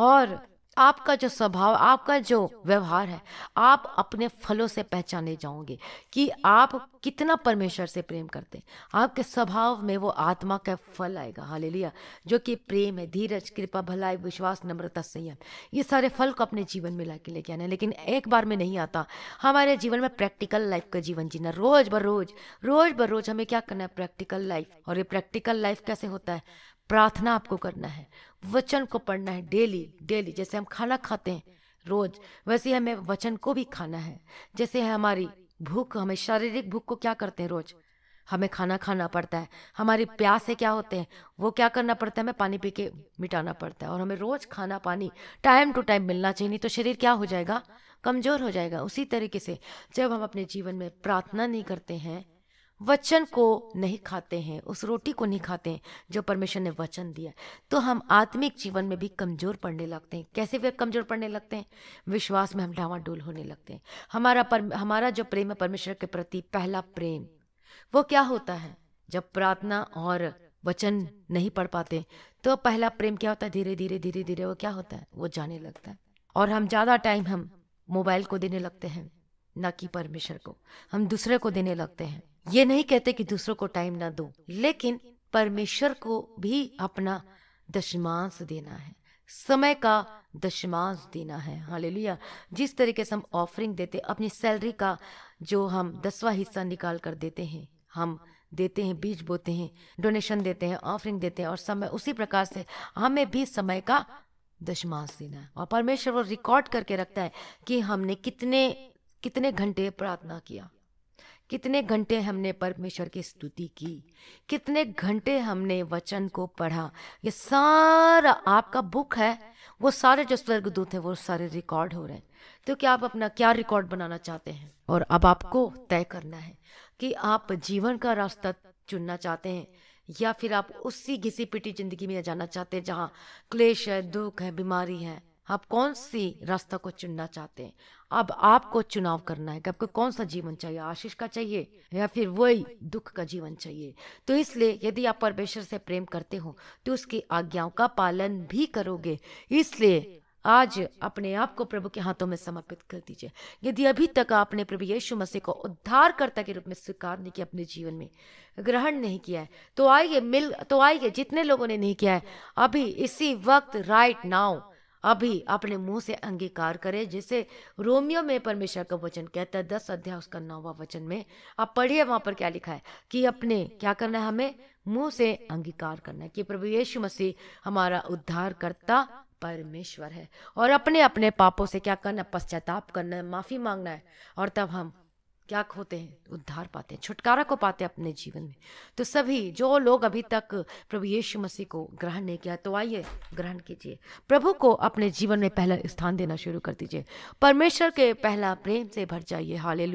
और आपका जो स्वभाव आपका जो व्यवहार है आप अपने फलों से पहचाने जाओगे कि आप कितना परमेश्वर से प्रेम करते हैं आपके स्वभाव में वो आत्मा का फल आएगा लिया जो कि प्रेम है धीरज कृपा भलाई विश्वास नम्रता संयम ये सारे फल को अपने जीवन में ला के लेके आना है लेकिन एक बार में नहीं आता हमारे जीवन में प्रैक्टिकल लाइफ का जीवन जीना रोज बर रोज रोज बर रोज हमें क्या करना है प्रैक्टिकल लाइफ और ये प्रैक्टिकल लाइफ कैसे होता है प्रार्थना आपको करना है वचन को पढ़ना है डेली डेली जैसे हम खाना खाते हैं रोज वैसे हमें वचन को भी खाना है जैसे है हमारी भूख हमें शारीरिक भूख को क्या करते हैं रोज हमें खाना खाना पड़ता है हमारी प्यास है क्या होते हैं वो क्या करना पड़ता है हमें पानी पी के मिटाना पड़ता है और हमें रोज खाना पानी टाइम टू टाइम मिलना चाहिए नहीं तो शरीर क्या हो जाएगा कमज़ोर हो जाएगा उसी तरीके से जब हम अपने जीवन में प्रार्थना नहीं करते हैं वचन को नहीं खाते हैं उस रोटी को नहीं खाते हैं जो परमेश्वर ने वचन दिया तो हम आत्मिक जीवन में भी कमज़ोर पड़ने लगते हैं कैसे वे कमज़ोर पड़ने लगते हैं विश्वास में हम डावाडोल होने लगते हैं हमारा पर, हमारा जो प्रेम है परमेश्वर के प्रति पहला प्रेम वो क्या होता है जब प्रार्थना और वचन नहीं पढ़ पाते तो पहला प्रेम क्या होता है धीरे धीरे धीरे धीरे वो क्या होता है वो जाने लगता है और हम ज़्यादा टाइम हम मोबाइल को देने लगते हैं न कि परमेश्वर को हम दूसरे को देने लगते हैं ये नहीं कहते कि दूसरों को टाइम ना दो लेकिन परमेश्वर को भी अपना दशमांश देना है समय का दशमांश देना है हाँ ले लिया जिस तरीके से हम ऑफरिंग देते अपनी सैलरी का जो हम दसवा हिस्सा निकाल कर देते हैं हम देते हैं बीज बोते हैं डोनेशन देते हैं ऑफरिंग देते हैं और समय उसी प्रकार से हमें भी समय का दशमांश देना है और परमेश्वर वो रिकॉर्ड करके रखता है कि हमने कितने कितने घंटे प्रार्थना किया कितने घंटे हमने परमेश्वर की स्तुति की कितने घंटे हमने वचन को पढ़ा ये सारा आपका बुक है वो सारे जो स्वर्गदूत हैं वो सारे रिकॉर्ड हो रहे हैं तो क्या आप अपना क्या रिकॉर्ड बनाना चाहते हैं और अब आपको तय करना है कि आप जीवन का रास्ता चुनना चाहते हैं या फिर आप उसी घिसी पिटी जिंदगी में जाना चाहते हैं जहाँ क्लेश है दुख है बीमारी है आप कौन सी रास्ता को चुनना चाहते हैं अब आपको चुनाव करना है कि आपको कौन सा जीवन चाहिए आशीष का चाहिए या फिर वही दुख का जीवन चाहिए तो इसलिए यदि आप परमेश्वर से प्रेम करते हो तो उसकी आज्ञाओं का पालन भी करोगे इसलिए आज अपने आप को प्रभु के हाथों में समर्पित कर दीजिए यदि अभी तक आपने प्रभु यीशु मसीह को उद्धार करता के रूप में स्वीकार नहीं किया अपने जीवन में ग्रहण नहीं किया है तो आइए मिल तो आइए जितने लोगों ने नहीं किया है अभी इसी वक्त राइट नाउ अभी अपने मुंह से अंगीकार करें जिसे रोमियो में परमेश्वर का वचन कहता है दस अध्याय उसका नौवा वचन में आप पढ़िए वहां पर क्या लिखा है कि अपने क्या करना है हमें मुंह से अंगीकार करना है कि प्रभु यीशु मसीह हमारा उद्धार करता परमेश्वर है और अपने अपने पापों से क्या करना पश्चाताप करना है माफी मांगना है और तब हम क्या खोते हैं उद्धार पाते हैं छुटकारा को पाते हैं अपने जीवन में तो सभी जो लोग अभी तक प्रभु यीशु मसीह को ग्रहण नहीं किया तो आइए ग्रहण कीजिए प्रभु को अपने जीवन में पहला स्थान देना शुरू कर दीजिए परमेश्वर के पहला प्रेम से भर जाइए हाले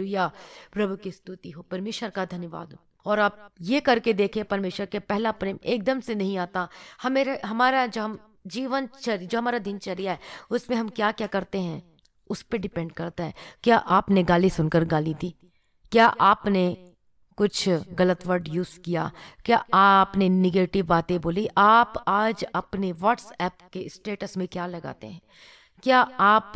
प्रभु की स्तुति हो परमेश्वर का धन्यवाद हो और आप ये करके देखें परमेश्वर के पहला प्रेम एकदम से नहीं आता हमेरे हमारा जो हम जीवन जो हमारा दिनचर्या है उसमें हम क्या क्या करते हैं उस पर डिपेंड करता है क्या आपने गाली सुनकर गाली दी क्या आपने कुछ गलत वर्ड यूज़ किया क्या आपने निगेटिव बातें बोली आप आज अपने व्हाट्सएप के स्टेटस में क्या लगाते हैं क्या आप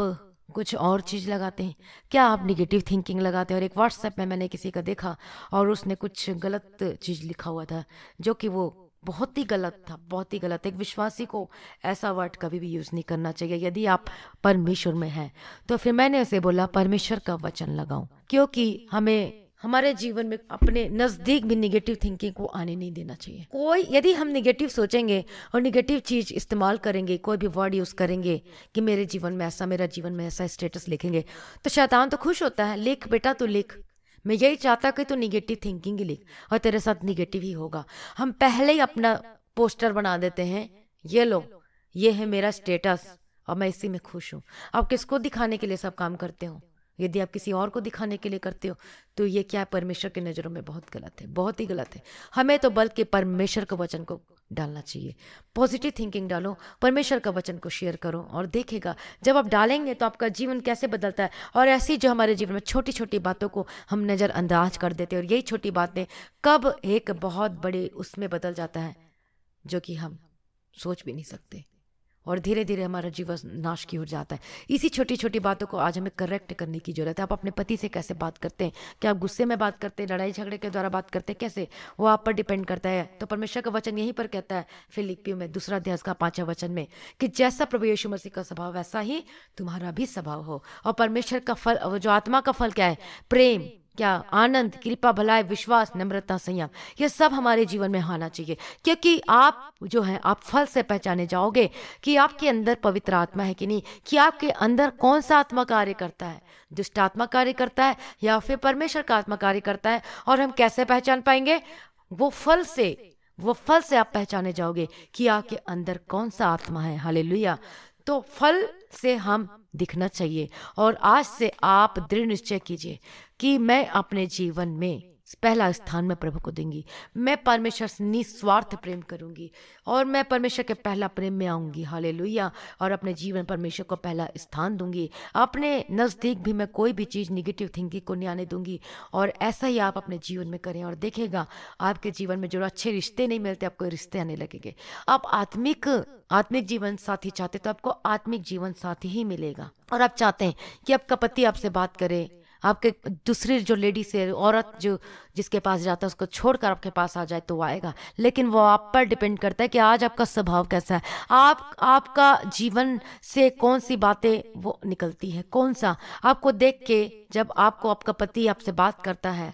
कुछ और चीज़ लगाते हैं क्या आप निगेटिव थिंकिंग लगाते हैं और एक व्हाट्सएप में मैंने किसी का देखा और उसने कुछ गलत चीज़ लिखा हुआ था जो कि वो बहुत ही गलत था बहुत ही गलत एक विश्वासी को ऐसा वर्ड कभी भी यूज़ नहीं करना चाहिए यदि आप परमेश्वर में हैं तो फिर मैंने उसे बोला परमेश्वर का वचन लगाओ क्योंकि हमें हमारे जीवन में अपने नज़दीक भी निगेटिव थिंकिंग को आने नहीं देना चाहिए कोई यदि हम निगेटिव सोचेंगे और निगेटिव चीज़ इस्तेमाल करेंगे कोई भी वर्ड यूज़ करेंगे कि मेरे जीवन में ऐसा मेरा जीवन में ऐसा स्टेटस लिखेंगे तो शैतान तो खुश होता है लिख बेटा तो लिख मैं यही चाहता कि तू निगेटिव थिंकिंग ही लिख और तेरे साथ निगेटिव ही होगा हम पहले ही अपना पोस्टर बना देते हैं ये लो ये है मेरा स्टेटस और मैं इसी में खुश हूँ आप किसको दिखाने के लिए सब काम करते हो यदि आप किसी और को दिखाने के लिए करते हो तो ये क्या है परमेश्वर की नज़रों में बहुत गलत है बहुत ही गलत है हमें तो बल्कि परमेश्वर के वचन को डालना चाहिए पॉजिटिव थिंकिंग डालो परमेश्वर का वचन को शेयर करो और देखेगा जब आप डालेंगे तो आपका जीवन कैसे बदलता है और ऐसी जो हमारे जीवन में छोटी छोटी बातों को हम नज़रअंदाज कर देते हैं और यही छोटी बातें कब एक बहुत बड़े उसमें बदल जाता है जो कि हम सोच भी नहीं सकते और धीरे धीरे हमारा जीवन नाश की ओर जाता है इसी छोटी छोटी बातों को आज हमें करेक्ट करने की जरूरत है आप अपने पति से कैसे बात करते हैं क्या आप गुस्से में बात करते हैं लड़ाई झगड़े के द्वारा बात करते हैं कैसे वो आप पर डिपेंड करता है तो परमेश्वर का वचन यहीं पर कहता है फिलिपियो में दूसरा अध्यास का पांचवा वचन में कि जैसा प्रभु यीशु मसीह का स्वभाव वैसा ही तुम्हारा भी स्वभाव हो और परमेश्वर का फल जो आत्मा का फल क्या है प्रेम क्या आनंद कृपा भलाई विश्वास नम्रता संयम ये सब हमारे जीवन में आना चाहिए क्योंकि आप जो है आप फल से पहचाने जाओगे कि आपके अंदर पवित्र आत्मा है कि नहीं कि आपके अंदर कौन सा आत्मा कार्य करता है दुष्ट आत्मा कार्य करता है या फिर परमेश्वर का आत्मा कार्य करता है और हम कैसे पहचान पाएंगे वो फल से वो फल से आप पहचाने जाओगे कि आपके अंदर कौन सा आत्मा है हाले तो फल से हम दिखना चाहिए और आज से आप दृढ़ निश्चय कीजिए कि मैं अपने जीवन में पहला स्थान मैं प्रभु को दूंगी मैं परमेश्वर से निस्वार्थ प्रेम करूंगी और मैं परमेश्वर के पहला प्रेम में आऊंगी हाले और अपने जीवन परमेश्वर को पहला स्थान दूंगी अपने नज़दीक भी मैं कोई भी चीज़ निगेटिव थिंकिंग को नहीं आने दूंगी और ऐसा ही आप अपने जीवन में करें और देखेगा आपके जीवन में जो अच्छे रिश्ते नहीं मिलते आपको रिश्ते आने लगेंगे आप आत्मिक आत्मिक जीवन साथी चाहते तो आपको आत्मिक जीवन साथी ही मिलेगा और आप चाहते हैं कि आपका पति आपसे बात करे आपके दूसरी जो लेडीज है औरत जो जिसके पास जाता है उसको छोड़कर आपके पास आ जाए तो आएगा लेकिन वो आप पर डिपेंड करता है कि आज आपका स्वभाव कैसा है आप आपका जीवन से कौन सी बातें वो निकलती है कौन सा आपको देख के जब आपको आपका पति आपसे बात करता है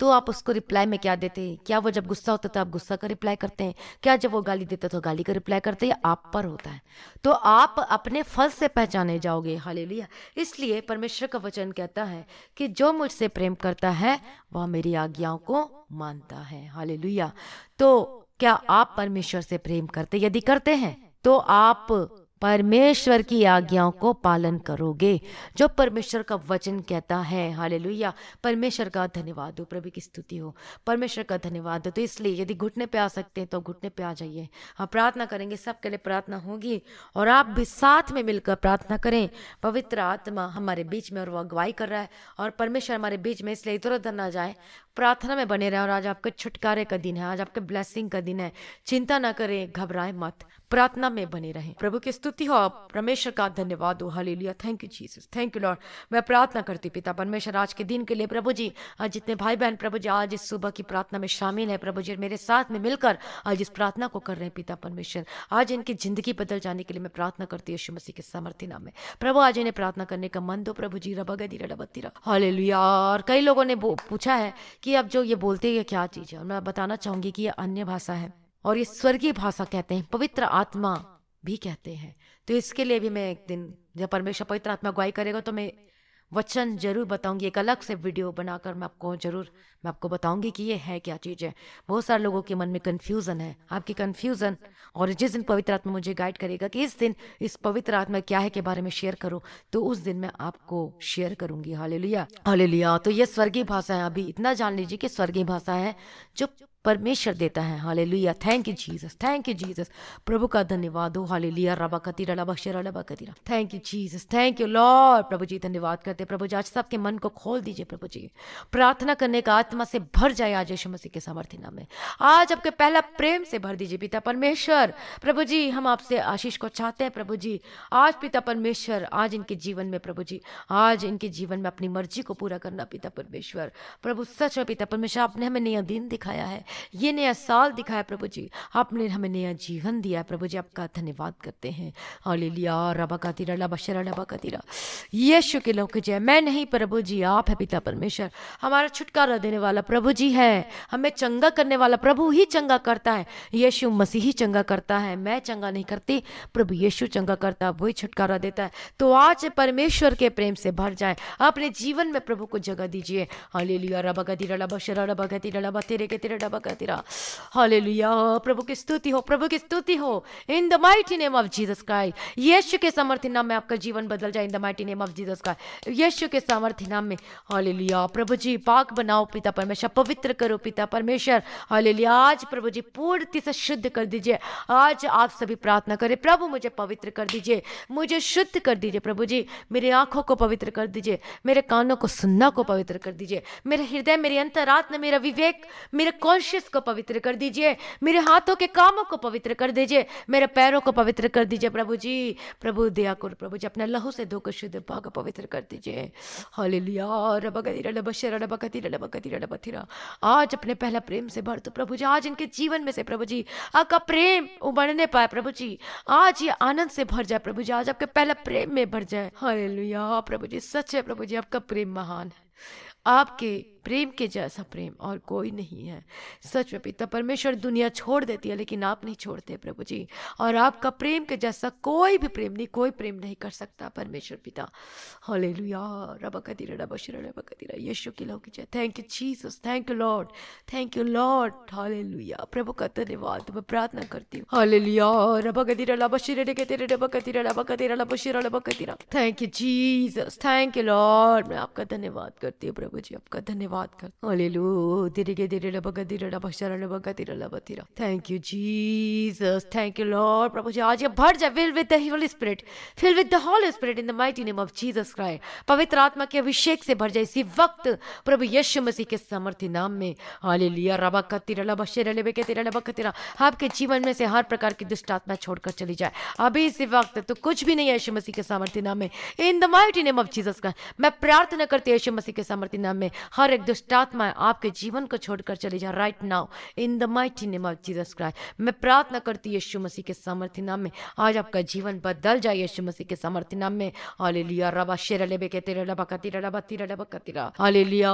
तो आप उसको रिप्लाई में क्या देते हैं क्या वो जब गुस्सा होता तो आप गुस्सा का रिप्लाई करते हैं क्या जब वो गाली देता तो गाली का रिप्लाई करते हैं आप पर होता है तो आप अपने फल से पहचाने जाओगे लिया इसलिए परमेश्वर का वचन कहता है कि जो मुझसे प्रेम करता है वह मेरी आज्ञाओं को मानता है लुया तो क्या आप परमेश्वर से प्रेम करते यदि करते हैं तो आप परमेश्वर की आज्ञाओं को पालन करोगे जो परमेश्वर का वचन कहता है हाले परमेश्वर का धन्यवाद हो प्रभु की स्तुति हो परमेश्वर का धन्यवाद हो तो इसलिए यदि घुटने पे आ सकते हैं तो घुटने पे आ जाइए हम प्रार्थना करेंगे सबके लिए प्रार्थना होगी और आप भी साथ में मिलकर प्रार्थना करें पवित्र आत्मा हमारे बीच में और वो अगुवाई कर रहा है और परमेश्वर हमारे बीच में इसलिए इधर उधर ना जाए प्रार्थना में बने रहें और आज आपके छुटकारे का दिन है आज आपके ब्लेसिंग का दिन है चिंता ना करें घबराए मत प्रार्थना में बने रहें प्रभु की स्तुति हो आप परमेश्वर का धन्यवाद हो हाल लिया thank you Jesus thank you Lord मैं प्रार्थना करती पिता परमेश्वर आज के दिन के लिए प्रभु जी आज जितने भाई बहन प्रभु जी आज इस सुबह की प्रार्थना में शामिल है प्रभु जी मेरे साथ में मिलकर आज इस प्रार्थना को कर रहे हैं पिता परमेश्वर आज इनकी जिंदगी बदल जाने के लिए मैं प्रार्थना करती हूँ यशु मसीह के समर्थी नाम में प्रभु आज इन्हें प्रार्थना करने का मन दो प्रभु जी रबा गदी रबत्ती रहा हाल और कई लोगों ने पूछा है कि अब जो ये बोलते हैं ये क्या चीज़ है मैं बताना चाहूंगी कि ये अन्य भाषा है और ये स्वर्गीय भाषा कहते हैं पवित्र आत्मा भी कहते हैं तो इसके लिए भी मैं एक दिन जब परमेश्वर पवित्र आत्मा अगुवाई करेगा तो मैं वचन जरूर बताऊंगी एक अलग से वीडियो बनाकर मैं आपको जरूर मैं आपको बताऊंगी कि ये है क्या चीज़ है बहुत सारे लोगों के मन में कन्फ्यूज़न है आपकी कन्फ्यूज़न और जिस दिन पवित्र आत्मा मुझे गाइड करेगा कि इस दिन इस पवित्र आत्मा क्या है के बारे में शेयर करो तो उस दिन मैं आपको शेयर करूंगी हाल लिया तो ये स्वर्गीय भाषा है अभी इतना जान लीजिए कि स्वर्गीय भाषा है जो परमेश्वर देता है hallelujah thank you Jesus thank you Jesus प्रभु का धन्यवाद हो हाले लिया रबा कतीरा रबा शेरा रबा कतीरा thank you Jesus thank you Lord प्रभु जी धन्यवाद करते प्रभु जी आज सबके मन को खोल दीजिए प्रभु जी प्रार्थना करने का आत्मा से भर जाए आज यशु मसीह के सामर्थ्य नाम में आज आपके पहला प्रेम से भर दीजिए पिता परमेश्वर प्रभु जी हम आपसे आशीष को चाहते हैं प्रभु जी आज पिता परमेश्वर आज इनके जीवन में प्रभु जी आज इनके जीवन में अपनी मर्जी को पूरा करना पिता परमेश्वर प्रभु सच में पिता परमेश्वर आपने हमें नया दिन दिखाया है ये नया साल दिखाया प्रभु जी आपने हमें नया जीवन दिया प्रभु जी आपका धन्यवाद करते हैं हाली लिया रबा का तीरा लबा शरा लबा का तीरा यीशु के लोक जय मैं नहीं प्रभु जी आप है पिता परमेश्वर हमारा छुटकारा देने वाला प्रभु जी है हमें चंगा करने वाला प्रभु ही चंगा करता है यीशु मसीह ही चंगा करता है मैं चंगा नहीं करती प्रभु यीशु चंगा करता है वही छुटकारा देता है तो आज परमेश्वर के प्रेम से भर जाए अपने जीवन में प्रभु को जगह दीजिए हाली लिया रबा का तीरा लबा शरा लबा का तीरा लबा तेरे के तेरा डबा कहती रहा हाले प्रभु की स्तुति हो प्रभु की स्तुति हो in the mighty name of Jesus Christ यीशु के समर्थ नाम में आपका जीवन बदल जाए in the mighty name of Jesus Christ यीशु के सामर्थ्य नाम में हाले प्रभु जी पाक बनाओ पिता परमेश्वर पवित्र करो पिता परमेश्वर हाले आज प्रभु जी पूर्ति से शुद्ध कर दीजिए आज आप सभी प्रार्थना करें प्रभु मुझे पवित्र कर दीजिए मुझे शुद्ध कर दीजिए प्रभु जी मेरी आंखों को पवित्र कर दीजिए मेरे कानों को सुनना को पवित्र कर दीजिए मेरे हृदय मेरी अंतरात्मा मेरा विवेक मेरे कौन आशीष को पवित्र कर दीजिए मेरे हाथों के कामों को पवित्र कर दीजिए मेरे पैरों को पवित्र कर दीजिए प्रभु जी प्रभु दया कर प्रभु जी अपने लहू से धोकर शुद्ध भाग पवित्र कर दीजिए हले लिया आज अपने पहला प्रेम से भर दो प्रभु जी आज इनके जीवन में से प्रभु जी आपका प्रेम उमड़ने पाए प्रभु जी आज ये आनंद से भर जाए प्रभु जी आज आपके पहला प्रेम में भर जाए हले प्रभु जी सच है प्रभु जी आपका प्रेम महान है आपके प्रेम के जैसा प्रेम और कोई नहीं है सच में पिता परमेश्वर दुनिया छोड़ देती है लेकिन आप नहीं छोड़ते प्रभु जी और आपका प्रेम के जैसा कोई भी प्रेम नहीं कोई प्रेम नहीं कर सकता परमेश्वर पिता हले लुया रबा कदीरा रबा यशु की लौ जय thank you Jesus thank you Lord thank you Lord hallelujah प्रभु का धन्यवाद मैं प्रार्थना करती हूँ हले लुया रबा कदीरा रबा thank you Jesus thank you Lord मैं आपका धन्यवाद करती हूँ प्रभु जी आपका धन्यवाद धन्यवाद कर अले लो धीरे धीरे धीरे धीरे के शरण लब Hallelujah. Thank you Jesus thank you Lord प्रभु जी आज ये भर जा fill with the Holy Spirit fill with the Holy Spirit in the mighty name of Jesus Christ पवित्र आत्मा के अभिषेक से भर जाए इसी वक्त प्रभु यीशु मसीह के सामर्थ्य नाम में हालेलुया रबा कतिरला के बेके तिरला बकतिरा आपके जीवन में से हर प्रकार की दुष्ट आत्मा छोड़कर चली जाए अभी इसी वक्त तो कुछ भी नहीं है यीशु मसीह के सामर्थ्य नाम में in the mighty name of Jesus Christ मैं प्रार्थना करती हूं यीशु मसीह के सामर्थ्य नाम में हर एक दुष्टात्मा आपके जीवन को छोड़कर चली जाए right now in the mighty name of Jesus Christ मैं प्रार्थना करती यीशु मसीह के सामर्थ्य नाम में आज आपका जीवन बदल जाए यीशु मसीह के सामर्थ्य नाम में अले लिया रबा शेर लेबे के तेरे लबा का तिरा लबा तिरा लबा का तिरा अले लिया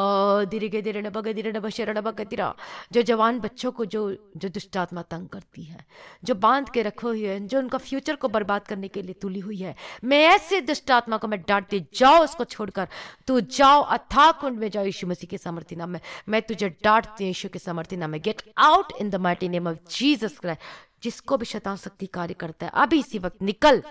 धीरे के धीरे लबा का धीरे लबा शेर लबा का तिरा जो जवान बच्चों को जो जो दुष्टात्मा तंग करती है जो बांध के रखे हुए हैं जो उनका फ्यूचर को बर्बाद करने के लिए तुली हुई है मैं ऐसे दुष्टात्मा को मैं डांटती जाओ उसको छोड़कर तू जाओ अथाह कुंड में जाओ यीशु मसीह के सामर्थ्य नाम में मैं तुझे डांटती हूँ यीशु के सामर्थ्य नाम में get out in the mighty name of Jesus Christ जिसको भी शैतान शक्ति कार्य करता है अभी इसी वक्त निकल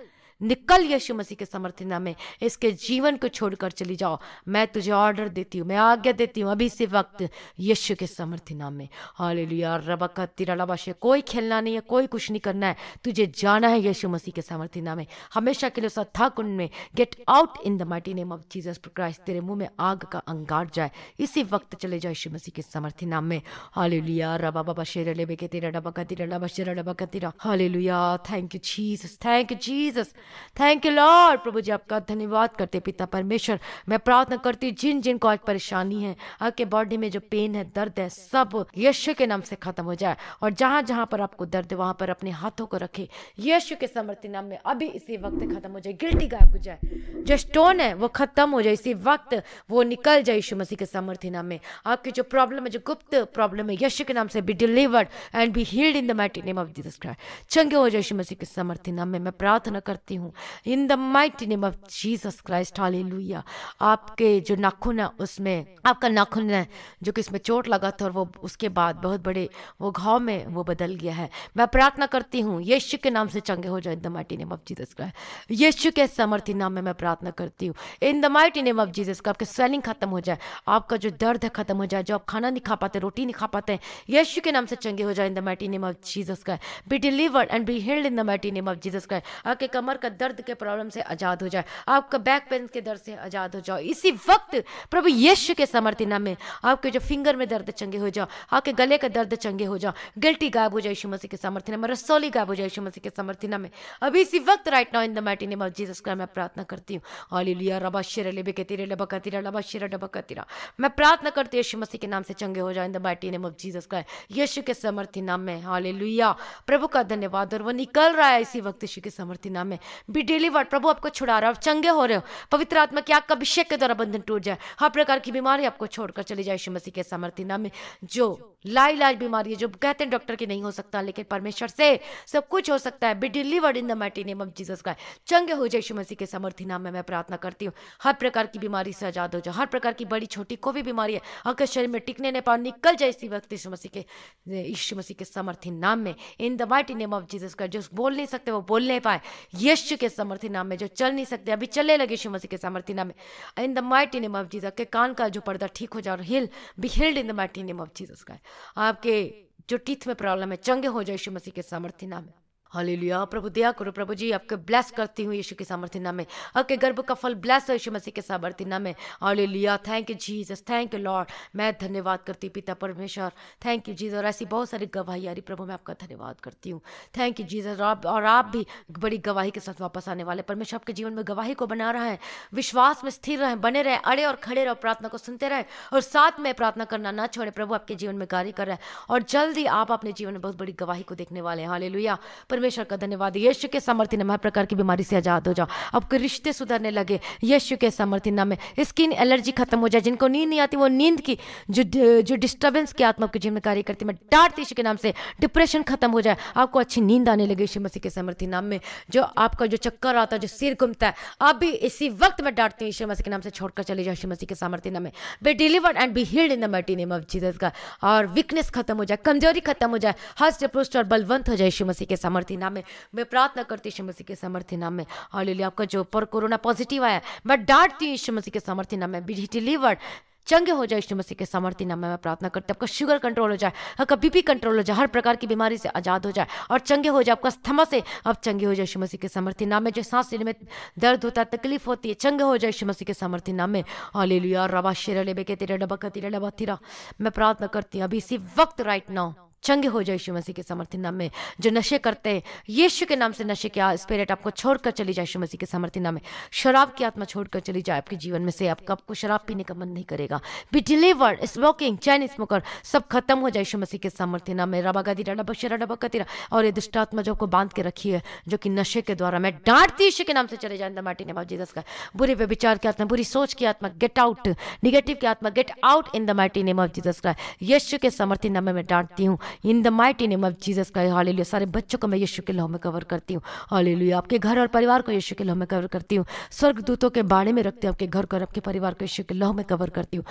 निकल यीशु मसीह के समर्थना में इसके जीवन को छोड़कर चली जाओ मैं तुझे ऑर्डर देती हूँ मैं आज्ञा देती हूँ अभी से वक्त यीशु के समर्थना में हाल लिया रबा तेरा लबाश कोई खेलना नहीं है कोई कुछ नहीं करना है तुझे जाना है यीशु मसीह के समर्थना में हमेशा के लिए सत्था कुंड में get out in the mighty name of Jesus Christ तेरे मुंह में आग का अंगार जाए इसी वक्त चले जाओ यीशु मसीह के समर्थना में हाल लिया रबा बाबा शेर लेबे के तेरा डबा का तेरा डबा शेरा डबा का तेरा thank you Jesus thank you Jesus thank you Lord प्रभु जी आपका धन्यवाद करते पिता परमेश्वर मैं प्रार्थना करती हूँ जिन जिनको आज परेशानी है आपके बॉडी में जो पेन है दर्द है सब यशु के नाम से खत्म हो जाए और जहां जहां पर आपको दर्द है पर अपने हाथों को रखे यशु के समर्थी नाम में अभी इसी वक्त खत्म हो जाए गिल्टी गायब हो जाए जो स्टोन है वो खत्म हो जाए इसी वक्त वो निकल जाए यशु मसीह के समर्थी नाम में आपकी जो प्रॉब्लम है जो गुप्त प्रॉब्लम है यशु के नाम से be delivered and be healed in the mighty name of Jesus Christ चंगे हो जाए यशु मसीह के समर्थी नाम में मैं प्रार्थना करती हूँ हूँ in the mighty name of Jesus Christ hallelujah आपके जो नाखून है उसमें आपका नाखून है जो कि इसमें चोट लगा था और वो उसके बाद बहुत बड़े वो घाव में वो बदल गया है मैं प्रार्थना करती हूँ यीशु के नाम से चंगे हो जाए in the mighty name of Jesus Christ यीशु के समर्थी नाम में मैं प्रार्थना करती हूँ in the mighty name of Jesus का आपकी स्वेलिंग खत्म हो जाए आपका जो दर्द है खत्म हो जाए जो आप खाना नहीं खा पाते रोटी नहीं खा पाते हैं यीशु के नाम से चंगे हो जाए in the mighty name of Jesus Christ be delivered and be healed in the mighty name of Jesus Christ आपके कमर का दर्द के प्रॉब्लम से आज़ाद हो जाए आपका बैक पेन के दर्द से आज़ाद हो जाओ इसी वक्त प्रभु यीशु के समर्थ नाम में आपके जो फिंगर में दर्द चंगे हो जाओ आपके गले का दर्द चंगे हो जाओ गिल्टी गायब हो जाए यीशु मसीह के समर्थ नाम में रसौली गायब हो जाए यीशु मसीह के समर्थ नाम में अभी इसी वक्त right now in the mighty name of Jesus का मैं प्रार्थना करती हूँ ऑलिया रबा शिर लेबे के तेरे लबा कतीरा लबा शिर डबा कतीरा मैं प्रार्थना करती हूँ यीशु मसीह के नाम से चंगे हो जाओ in the mighty name of Jesus का यीशु के समर्थ नाम में ऑलिया प्रभु का धन्यवाद और वो निकल रहा है इसी वक्त यीशु के समर्थ नाम में बी डिलीवर्ड प्रभु आपको छुड़ा रहा है और चंगे हो रहे हो पवित्र आत्मा की आपका अभिषेक के द्वारा बंधन टूट जाए हर प्रकार की बीमारी आपको छोड़कर चली जाए यीशु मसीह के सामर्थ्य नाम में जो लाज बीमारी है जो कहते हैं डॉक्टर की नहीं हो सकता लेकिन परमेश्वर से सब कुछ हो सकता है be delivered in the mighty name of Jesus का चंगे हो जाए यीशु मसीह के सामर्थ्य नाम में मैं प्रार्थना करती हूँ हर प्रकार की बीमारी से आजाद हो जाओ हर प्रकार की बड़ी छोटी कोई भी बीमारी है आपके शरीर में टिकने ने पाओ निकल जाए इसी वक्त यीशु मसीह के यीशु मसीह के समर्थ्य नाम में in the mighty name of Jesus का जो बोल नहीं सकते वो बोल नहीं पाए ये यीशु के सामर्थ्य नाम में जो चल नहीं सकते अभी चलने लगे यीशु मसीह के सामर्थ्य नाम में in the mighty name of Jesus के कान का जो पर्दा ठीक हो जाए और heal be healed in the mighty name of Jesus का आपके जो टीथ में प्रॉब्लम है चंगे हो जाए यीशु मसीह के सामर्थ्य नाम में लिया प्रभु दया करो प्रभु जी आपके ब्लेस करती हूँ यीशु के सामर्थ्य नाम में आपके गर्भ का फल ब्लेस है यीशु मसीह के सामर्थ्य नाम में लिया thank you Jesus thank you Lord मैं धन्यवाद करती हूँ पिता परमेश्वर थैंक यू जीजस और ऐसी बहुत सारी गवाही आ रही प्रभु मैं आपका धन्यवाद करती हूँ थैंक यू जीजस और आप भी बड़ी गवाही के साथ वापस आने वाले परमेश्वर आपके जीवन में गवाही को बना रहा है विश्वास में स्थिर रहें बने रहें अड़े और खड़े रहो प्रार्थना को सुनते रहें और साथ में प्रार्थना करना ना छोड़े प्रभु आपके जीवन में कार्य कर रहे हैं और ही आप अपने जीवन में बहुत बड़ी गवाही को देखने वाले हैं हालेलुया पर परमेश्वर का धन्यवाद यीशु के सामर्थ्य नाम हर प्रकार की बीमारी से आजाद हो जाओ आपके रिश्ते सुधरने लगे यीशु के सामर्थ्य नाम में स्किन एलर्जी खत्म हो जाए जिनको नींद नहीं आती वो नींद की जो जो डिस्टर्बेंस की आत्मा की जिम्मेदारी करती मैं डांट यीशु के नाम से डिप्रेशन खत्म हो जाए आपको अच्छी नींद आने लगे यीशु मसीह के सामर्थ्य नाम में जो आपका जो चक्कर आता है जो सिर घूमता है आप भी इसी वक्त मैं डांटती हूँ यीशु मसीह के नाम से छोड़कर चले जाओ यीशु मसीह के सामर्थ्य नाम में be delivered and be healed in the mighty name of Jesus का और वीकनेस खत्म हो जाए कमजोरी खत्म हो जाए हर्ष पुष्ट और बलवंत हो जाए यीशु मसीह के सामर्थ्य सामर्थ्य नाम में मैं प्रार्थना करती हूँ मसीह के सामर्थ्य नाम में और ले आपका जो पर कोरोना पॉजिटिव आया मैं डांटती हूँ यीशु मसीह के सामर्थ्य नाम में बी डिलीवर्ड चंगे हो जाए यीशु मसीह के सामर्थ्य नाम में मैं प्रार्थना करती हूँ आपका शुगर कंट्रोल हो जाए आपका बीपी कंट्रोल हो जाए हर प्रकार की बीमारी से आजाद हो जाए और चंगे हो जाए आपका स्थमा से अब चंगे हो जाए यीशु मसीह के सामर्थ्य नाम में जो सांस लेने में दर्द होता है तकलीफ होती है चंगे हो जाए यीशु मसीह के सामर्थ्य नाम में और ले लिया और रबा शेर लेबे के तेरे डबा तेरे डबा तिरा मैं प्रार्थना करती हूँ अभी इसी वक्त राइट नाउ चंगे हो जाए यीशु मसीह के समर्थी नाम में जो नशे करते हैं यीशु के नाम से नशे के स्पिरिट आपको छोड़कर चली जाए यीशु मसीह के समर्थी नाम में शराब की आत्मा छोड़कर चली जाए आपके जीवन में से आपका आपको शराब पीने का मन नहीं करेगा be delivered smoking chain smoker सब खत्म हो जाए यीशु मसीह के समर्थी नाम में रबा गादी रडा शरा रडा कतीरा और ये दुष्ट आत्मा जो आपको बांध के रखी है जो कि नशे के द्वारा मैं डांटती यीशु के नाम से चले जाए माटी ने बाबू दस का बुरे वे विचार की आत्मा बुरी सोच की आत्मा गेट आउट निगेटिव की आत्मा गेट आउट इन द माटी ने ऑफ जीसस का यीशु के समर्थी नाम में मैं डांटती हूँ in the mighty name of Jesus का हालेलुया सारे बच्चों को मैं यीशु के लहू में कवर करती हूँ हालेलुया आपके घर और परिवार को यीशु के लहू में कवर करती हूँ स्वर्गदूतों के बाड़े में रखते हैं आपके घर को और आपके परिवार को यीशु के लहू में कवर करती हूँ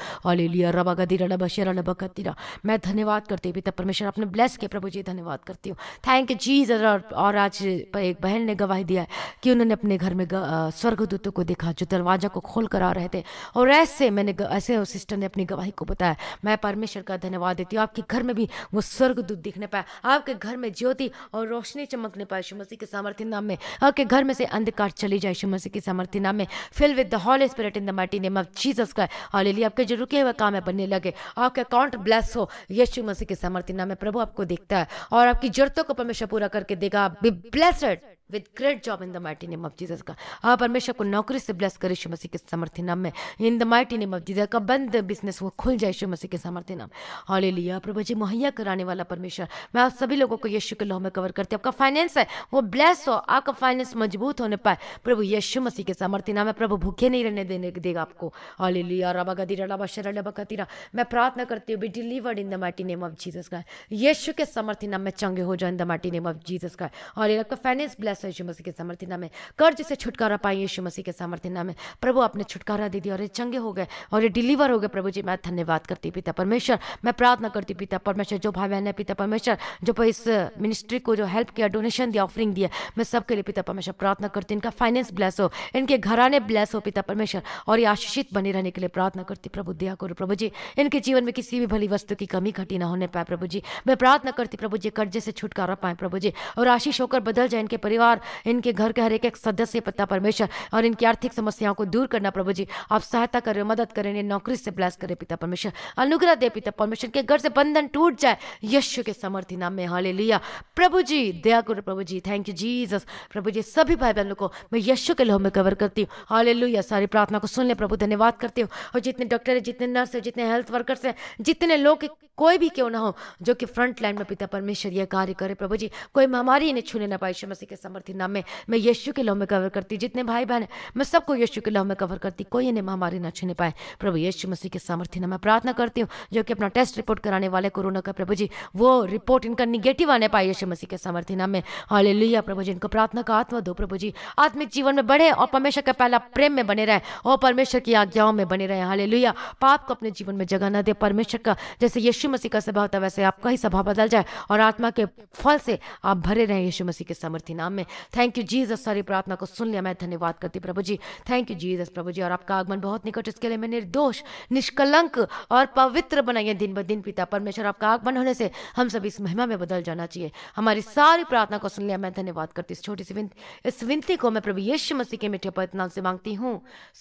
लिया रबा गदीरा लबा शेरा मैं धन्यवाद करती हूँ पिता परमेश्वर आपने ब्लेस किया प्रभु जी धन्यवाद करती हूँ थैंक यू जीसस और आज एक बहन ने गवाही दिया है कि उन्होंने अपने घर में स्वर्गदूतों को देखा जो दरवाजा को खोल कर आ रहे थे और ऐसे मैंने ऐसे सिस्टर ने अपनी गवाही को बताया मैं परमेश्वर का धन्यवाद देती हूँ आपके घर में भी वो स्वर्ग स्वर्गदूत दिखने पाए आपके घर में ज्योति और रोशनी चमकने पाए यीशु मसीह के सामर्थ्य नाम में आपके घर में से अंधकार चली जाए यीशु मसीह के सामर्थ्य नाम में fill with the Holy Spirit in the mighty name of Jesus का लिए आपके जो रुके हुए काम है बनने लगे आपके अकाउंट ब्लेस हो यीशु मसीह के सामर्थ्य नाम में प्रभु आपको देखता है और आपकी जरूरतों को परमेश्वर पूरा करके देगा be blessed with great job in the mighty name of Jesus का हाँ परमेश्वर को नौकरी से ब्लेस करे शिव मसीह के समर्थी नाम में in the mighty name of Jesus का बंद बिजनेस वो खुल जाए शिव मसीह के समर्थी नाम हॉल लिया प्रभु जी मुहैया कराने वाला परमेश्वर मैं आप सभी लोगों को यशु के लोह में कवर करती हूँ आपका फाइनेंस है वो ब्लेस हो आपका फाइनेंस मजबूत होने पाए प्रभु यशु मसीह के समर्थी नाम है प्रभु भूखे नहीं रहने देने देगा आपको हॉल लिया रबा गदीरा रबा शर रबा कतीरा मैं प्रार्थना करती हूँ be delivered in the mighty name of Jesus का यशु के समर्थी नाम में चंगे हो जाए in the mighty name of Jesus का और आपका फाइनेंस ब्लेस दास यीशु मसीह के सामर्थ्य नाम में कर्ज से छुटकारा पाए यीशु मसीह के सामर्थ्य नाम में प्रभु आपने छुटकारा दे दिया और ये चंगे हो गए और ये डिलीवर हो गए प्रभु जी मैं धन्यवाद करती पिता परमेश्वर मैं प्रार्थना करती पिता परमेश्वर जो भाई बहन है पिता परमेश्वर जो इस मिनिस्ट्री को जो हेल्प किया डोनेशन दिया ऑफरिंग दिया मैं सबके लिए पिता परमेश्वर प्रार्थना करती इनका फाइनेंस ब्लेस हो इनके घराने ब्लेस हो पिता परमेश्वर और ये आशीषित बने रहने के लिए प्रार्थना करती प्रभु दया करो प्रभु जी इनके जीवन में किसी भी भली वस्तु की कमी घटी ना होने पाए प्रभु जी मैं प्रार्थना करती प्रभु जी कर्जे से छुटकारा पाए प्रभु जी और आशीष होकर बदल जाए इनके परिवार परिवार इनके घर के हर एक, एक सदस्य पता परमेश्वर और इनकी आर्थिक समस्याओं को दूर करना प्रभु जी आप सहायता करें मदद करें इन्हें नौकरी से ब्लास करें पिता परमेश्वर अनुग्रह दे पिता परमेश्वर के घर से बंधन टूट जाए यशु के समर्थ नाम में हाले लिया प्रभु जी दया करो प्रभु जी थैंक यू जीजस प्रभु जी सभी भाई बहनों को मैं यशु के लोह में कवर करती हूँ हाले लुया सारी प्रार्थना को सुन ले प्रभु धन्यवाद करती हूँ और जितने डॉक्टर है जितने नर्स है जितने हेल्थ वर्कर्स हैं जितने लोग कोई भी क्यों ना हो जो कि फ्रंट लाइन में पिता परमेश्वर यह कार्य करे प्रभु जी कोई महामारी इन्हें छूने ना पाए मसीह के समर्थ करती ना मैं मैं यीशु के लहू में कवर करती जितने भाई बहन है मैं सबको यीशु के लहू में कवर करती कोई इन्हें महामारी ना छूने पाए प्रभु यीशु मसीह के सामर्थ्य ना मैं प्रार्थना करती हूँ जो कि अपना टेस्ट रिपोर्ट कराने वाले कोरोना का प्रभु जी वो रिपोर्ट इनका निगेटिव आने पाए यीशु मसीह के सामर्थ्य नाम में हाले लुहिया प्रभु जी इनको प्रार्थना का आत्मा दो प्रभु जी आत्मिक जीवन में बढ़े और परमेश्वर का पहला प्रेम में बने रहे और परमेश्वर की आज्ञाओं में बने रहे हाले लुया पाप को अपने जीवन में जगह न दे परमेश्वर का जैसे यीशु मसीह का स्वभाव था वैसे आपका ही स्वभाव बदल जाए और आत्मा के फल से आप भरे रहे यीशु मसीह के सामर्थ्य नाम में में थैंक यू जीसस सारी प्रार्थना को सुन लिया मैं धन्यवाद करती प्रभु जी थैंक यू जीसस प्रभु जी और आपका आगमन बहुत निकट इसके लिए मैं निर्दोष निष्कलंक और पवित्र बनाइए दिन ब दिन पिता परमेश्वर आपका आगमन होने से हम सब इस महिमा में बदल जाना चाहिए हमारी सारी प्रार्थना को सुन लिया मैं धन्यवाद करती इस छोटी सी विनती इस विनती को मैं प्रभु यीशु मसीह के मिठे पवित्र नाम से मांगती हूँ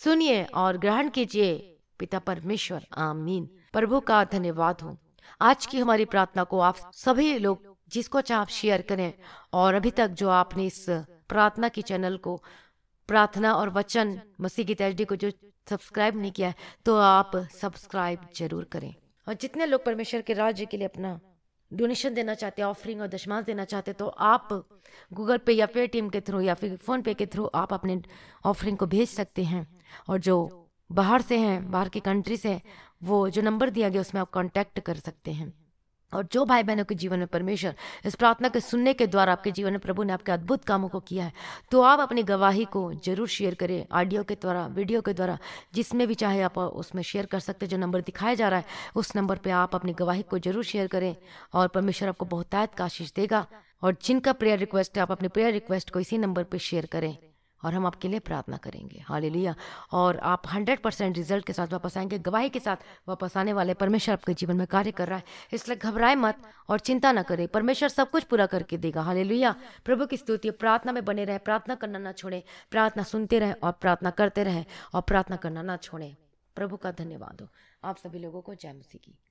सुनिए और ग्रहण कीजिए पिता परमेश्वर आमीन प्रभु का धन्यवाद हूँ आज की हमारी प्रार्थना को आप सभी लोग जिसको अच्छा आप शेयर करें और अभी तक जो आपने इस प्रार्थना की चैनल को प्रार्थना और वचन मसीह की एच को जो सब्सक्राइब नहीं किया है तो आप सब्सक्राइब जरूर करें और जितने लोग परमेश्वर के राज्य के लिए अपना डोनेशन देना चाहते हैं ऑफरिंग और दशमांश देना चाहते हैं तो आप गूगल पे या पेटीएम के थ्रू या फिर फ़ोनपे के थ्रू आप अपने ऑफरिंग को भेज सकते हैं और जो बाहर से हैं बाहर की कंट्री से वो जो नंबर दिया गया उसमें आप कॉन्टैक्ट कर सकते हैं और जो भाई बहनों के जीवन में परमेश्वर इस प्रार्थना के सुनने के द्वारा आपके जीवन में प्रभु ने आपके अद्भुत कामों को किया है तो आप अपनी गवाही को जरूर शेयर करें ऑडियो के द्वारा वीडियो के द्वारा जिसमें भी चाहे आप उसमें शेयर कर सकते जो नंबर दिखाया जा रहा है उस नंबर पर आप अपनी गवाही को जरूर शेयर करें और परमेश्वर आपको बहुतायत का आशीष देगा और जिनका प्रेयर रिक्वेस्ट है आप अपनी प्रेयर रिक्वेस्ट को इसी नंबर पर शेयर करें और हम आपके लिए प्रार्थना करेंगे हाल और आप 100 परसेंट रिजल्ट के साथ वापस आएंगे गवाही के साथ वापस आने वाले परमेश्वर आपके जीवन में कार्य कर रहा है इसलिए घबराए मत और चिंता ना करें परमेश्वर सब कुछ पूरा करके देगा हाल प्रभु की स्तुति प्रार्थना में बने रहे प्रार्थना करना ना छोड़ें प्रार्थना सुनते रहें और प्रार्थना करते रहें और प्रार्थना करना ना छोड़ें प्रभु का धन्यवाद हो आप सभी लोगों को जय मसीह की